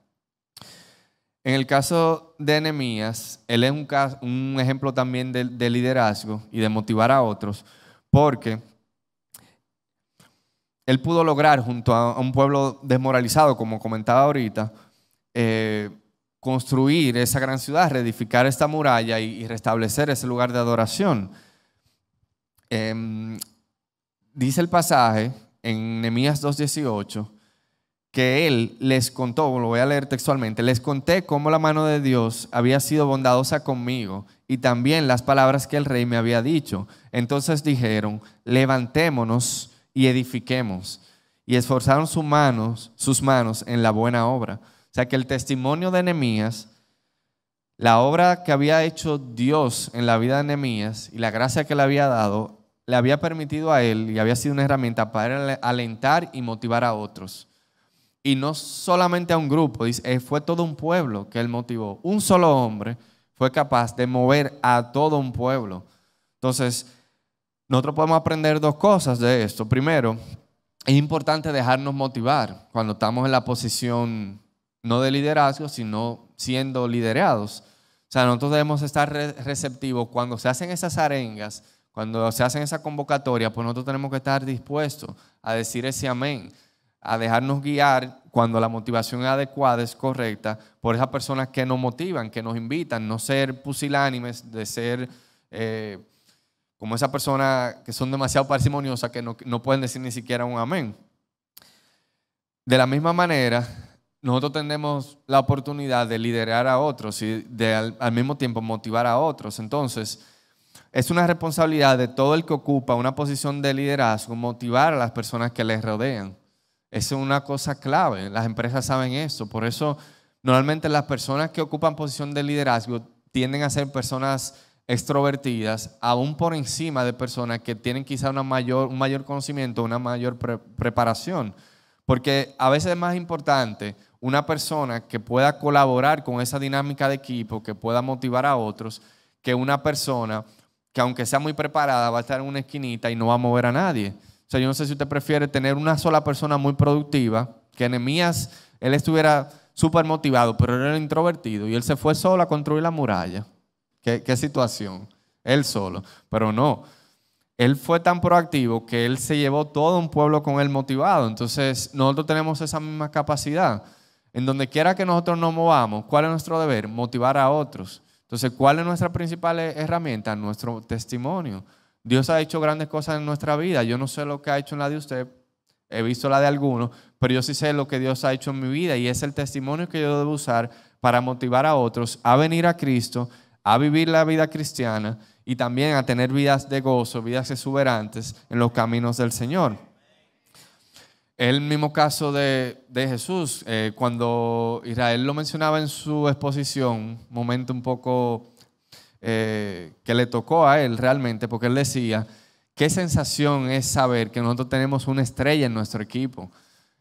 En el caso de Nehemías, él es un, un, ejemplo también de, liderazgo y de motivar a otros, porque él pudo lograr junto a un pueblo desmoralizado, como comentaba ahorita, eh, construir esa gran ciudad, reedificar esta muralla y, restablecer ese lugar de adoración. Em, dice el pasaje en Nehemías 2.18 que él les contó, lo voy a leer textualmente, les conté cómo la mano de Dios había sido bondadosa conmigo y también las palabras que el rey me había dicho. Entonces dijeron, levantémonos y edifiquemos. Y esforzaron sus manos, sus manos en la buena obra. O sea que el testimonio de Nehemías, la obra que había hecho Dios en la vida de Nehemías y la gracia que le había dado, le había permitido a él y había sido una herramienta para alentar y motivar a otros. Y no solamente a un grupo, eh, fue todo un pueblo que él motivó. Un solo hombre fue capaz de mover a todo un pueblo. Entonces, nosotros podemos aprender dos cosas de esto. Primero, es importante dejarnos motivar cuando estamos en la posición no de liderazgo, sino siendo liderados. O sea, nosotros debemos estar receptivos cuando se hacen esas arengas, cuando se hacen esa convocatoria, pues nosotros tenemos que estar dispuestos a decir ese amén, a dejarnos guiar cuando la motivación adecuada, es correcta, por esas personas que nos motivan, que nos invitan, no ser pusilánimes, de ser eh, como esas personas que son demasiado parsimoniosas que no pueden decir ni siquiera un amén. De la misma manera, nosotros tenemos la oportunidad de liderar a otros y de al, mismo tiempo motivar a otros. Entonces, es una responsabilidad de todo el que ocupa una posición de liderazgo motivar a las personas que les rodean. Es una cosa clave. Las empresas saben eso. Por eso, normalmente las personas que ocupan posición de liderazgo tienden a ser personas extrovertidas, aún por encima de personas que tienen quizá mayor, un mayor conocimiento, una mayor preparación. Porque a veces es más importante una persona que pueda colaborar con esa dinámica de equipo, que pueda motivar a otros, que una persona que aunque sea muy preparada va a estar en una esquinita y no va a mover a nadie. O sea, yo no sé si usted prefiere tener una sola persona muy productiva, que Enemías, él estuviera súper motivado, pero él era introvertido y él se fue solo a construir la muralla. ¿Qué, qué situación? Él solo, pero no. Él fue tan proactivo que él se llevó todo un pueblo con él motivado. Entonces, nosotros tenemos esa misma capacidad. En donde quiera que nosotros nos movamos, ¿cuál es nuestro deber? Motivar a otros. Entonces, ¿cuál es nuestra principal herramienta? Nuestro testimonio. Dios ha hecho grandes cosas en nuestra vida. Yo no sé lo que ha hecho en la de usted, he visto la de algunos, pero yo sí sé lo que Dios ha hecho en mi vida y es el testimonio que yo debo usar para motivar a otros a venir a Cristo, a vivir la vida cristiana y también a tener vidas de gozo, vidas exuberantes en los caminos del Señor. El mismo caso de, Jesús, eh, cuando Israel lo mencionaba en su exposición, momento un poco eh, que le tocó a él realmente, porque él decía, qué sensación es saber que nosotros tenemos una estrella en nuestro equipo.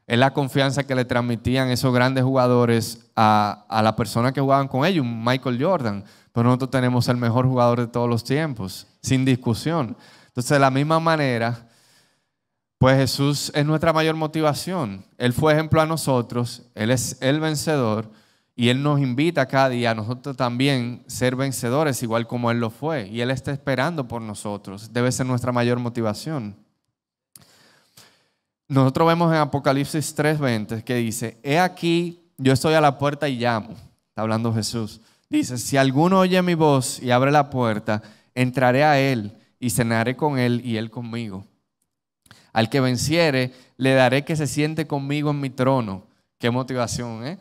Es la confianza que le transmitían esos grandes jugadores a, a la persona que jugaban con ellos, Michael Jordan. Pero nosotros tenemos el mejor jugador de todos los tiempos, sin discusión. Entonces, de la misma manera, pues Jesús es nuestra mayor motivación. Él fue ejemplo a nosotros, Él es el vencedor y Él nos invita cada día a nosotros también ser vencedores, igual como Él lo fue. Y Él está esperando por nosotros. Debe ser nuestra mayor motivación. Nosotros vemos en Apocalipsis 3:20 que dice, he aquí, yo estoy a la puerta y llamo. Está hablando Jesús. Dice, si alguno oye mi voz y abre la puerta, entraré a Él y cenaré con Él y Él conmigo. Al que venciere, le daré que se siente conmigo en mi trono. Qué motivación, ¿eh?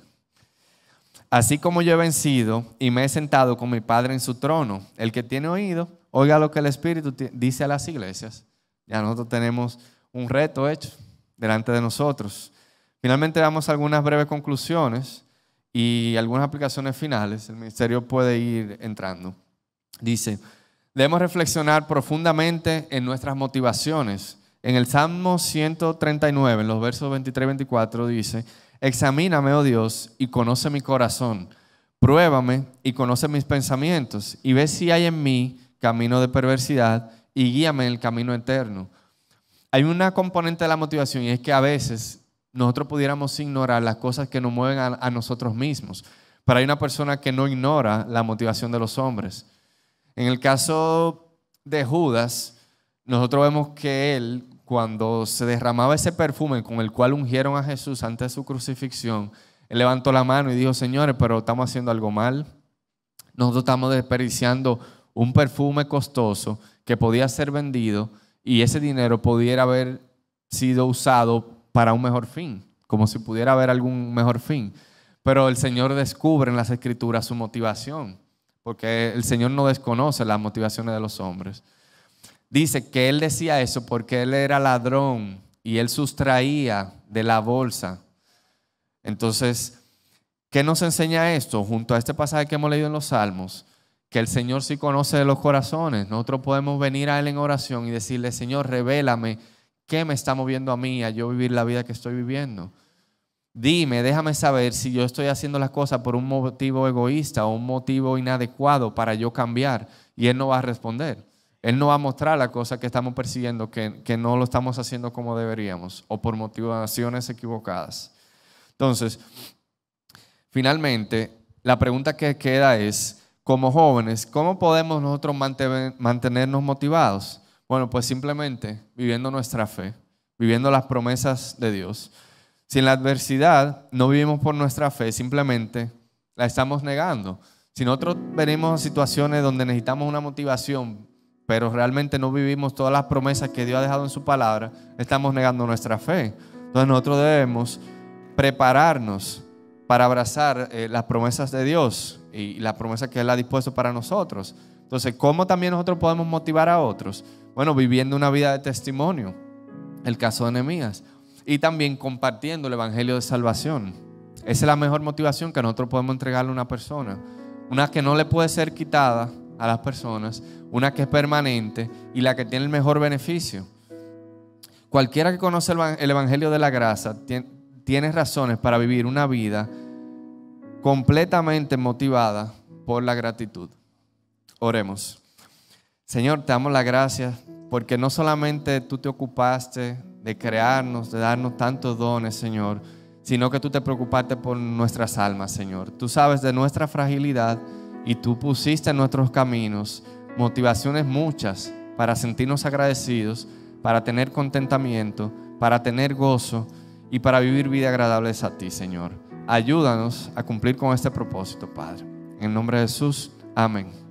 Así como yo he vencido y me he sentado con mi Padre en su trono, el que tiene oído, oiga lo que el Espíritu dice a las iglesias. Ya nosotros tenemos un reto hecho delante de nosotros. Finalmente damos algunas breves conclusiones y algunas aplicaciones finales. El ministerio puede ir entrando. Dice, debemos reflexionar profundamente en nuestras motivaciones en el Salmo 139, en los versos 23 y 24, dice, Examíname, oh Dios, y conoce mi corazón. Pruébame y conoce mis pensamientos y ve si hay en mí camino de perversidad y guíame en el camino eterno. Hay una componente de la motivación y es que a veces nosotros pudiéramos ignorar las cosas que nos mueven a, a nosotros mismos, pero hay una persona que no ignora la motivación de los hombres. En el caso de Judas, nosotros vemos que él cuando se derramaba ese perfume con el cual ungieron a Jesús antes de su crucifixión, él levantó la mano y dijo, señores, pero estamos haciendo algo mal. Nosotros estamos desperdiciando un perfume costoso que podía ser vendido y ese dinero pudiera haber sido usado para un mejor fin, como si pudiera haber algún mejor fin. Pero el Señor descubre en las escrituras su motivación, porque el Señor no desconoce las motivaciones de los hombres. Dice que él decía eso porque él era ladrón y él sustraía de la bolsa. Entonces, ¿qué nos enseña esto? Junto a este pasaje que hemos leído en los Salmos, que el Señor sí conoce de los corazones. Nosotros podemos venir a Él en oración y decirle, Señor, revélame qué me está moviendo a mí a yo vivir la vida que estoy viviendo. Dime, déjame saber si yo estoy haciendo las cosas por un motivo egoísta o un motivo inadecuado para yo cambiar. Y Él no va a responder. Él nos va a mostrar la cosa que estamos persiguiendo, que, que no lo estamos haciendo como deberíamos o por motivaciones equivocadas. Entonces, finalmente, la pregunta que queda es, como jóvenes, ¿cómo podemos nosotros mantenernos motivados? Bueno, pues simplemente viviendo nuestra fe, viviendo las promesas de Dios. Si en la adversidad no vivimos por nuestra fe, simplemente la estamos negando. Si nosotros venimos a situaciones donde necesitamos una motivación, pero realmente no vivimos todas las promesas que Dios ha dejado en su palabra, estamos negando nuestra fe. Entonces nosotros debemos prepararnos para abrazar eh, las promesas de Dios y las promesas que Él ha dispuesto para nosotros. Entonces, ¿cómo también nosotros podemos motivar a otros? Bueno, viviendo una vida de testimonio, el caso de Nehemías, y también compartiendo el Evangelio de Salvación. Esa es la mejor motivación que nosotros podemos entregarle a una persona, una que no le puede ser quitada a las personas, una que es permanente y la que tiene el mejor beneficio. Cualquiera que conoce el Evangelio de la Gracia tiene razones para vivir una vida completamente motivada por la gratitud. Oremos. Señor, te damos las gracias porque no solamente tú te ocupaste de crearnos, de darnos tantos dones, Señor, sino que tú te preocupaste por nuestras almas, Señor. Tú sabes de nuestra fragilidad y tú pusiste en nuestros caminos motivaciones muchas para sentirnos agradecidos, para tener contentamiento, para tener gozo y para vivir vida agradables a ti, Señor. Ayúdanos a cumplir con este propósito, Padre. En el nombre de Jesús, amén.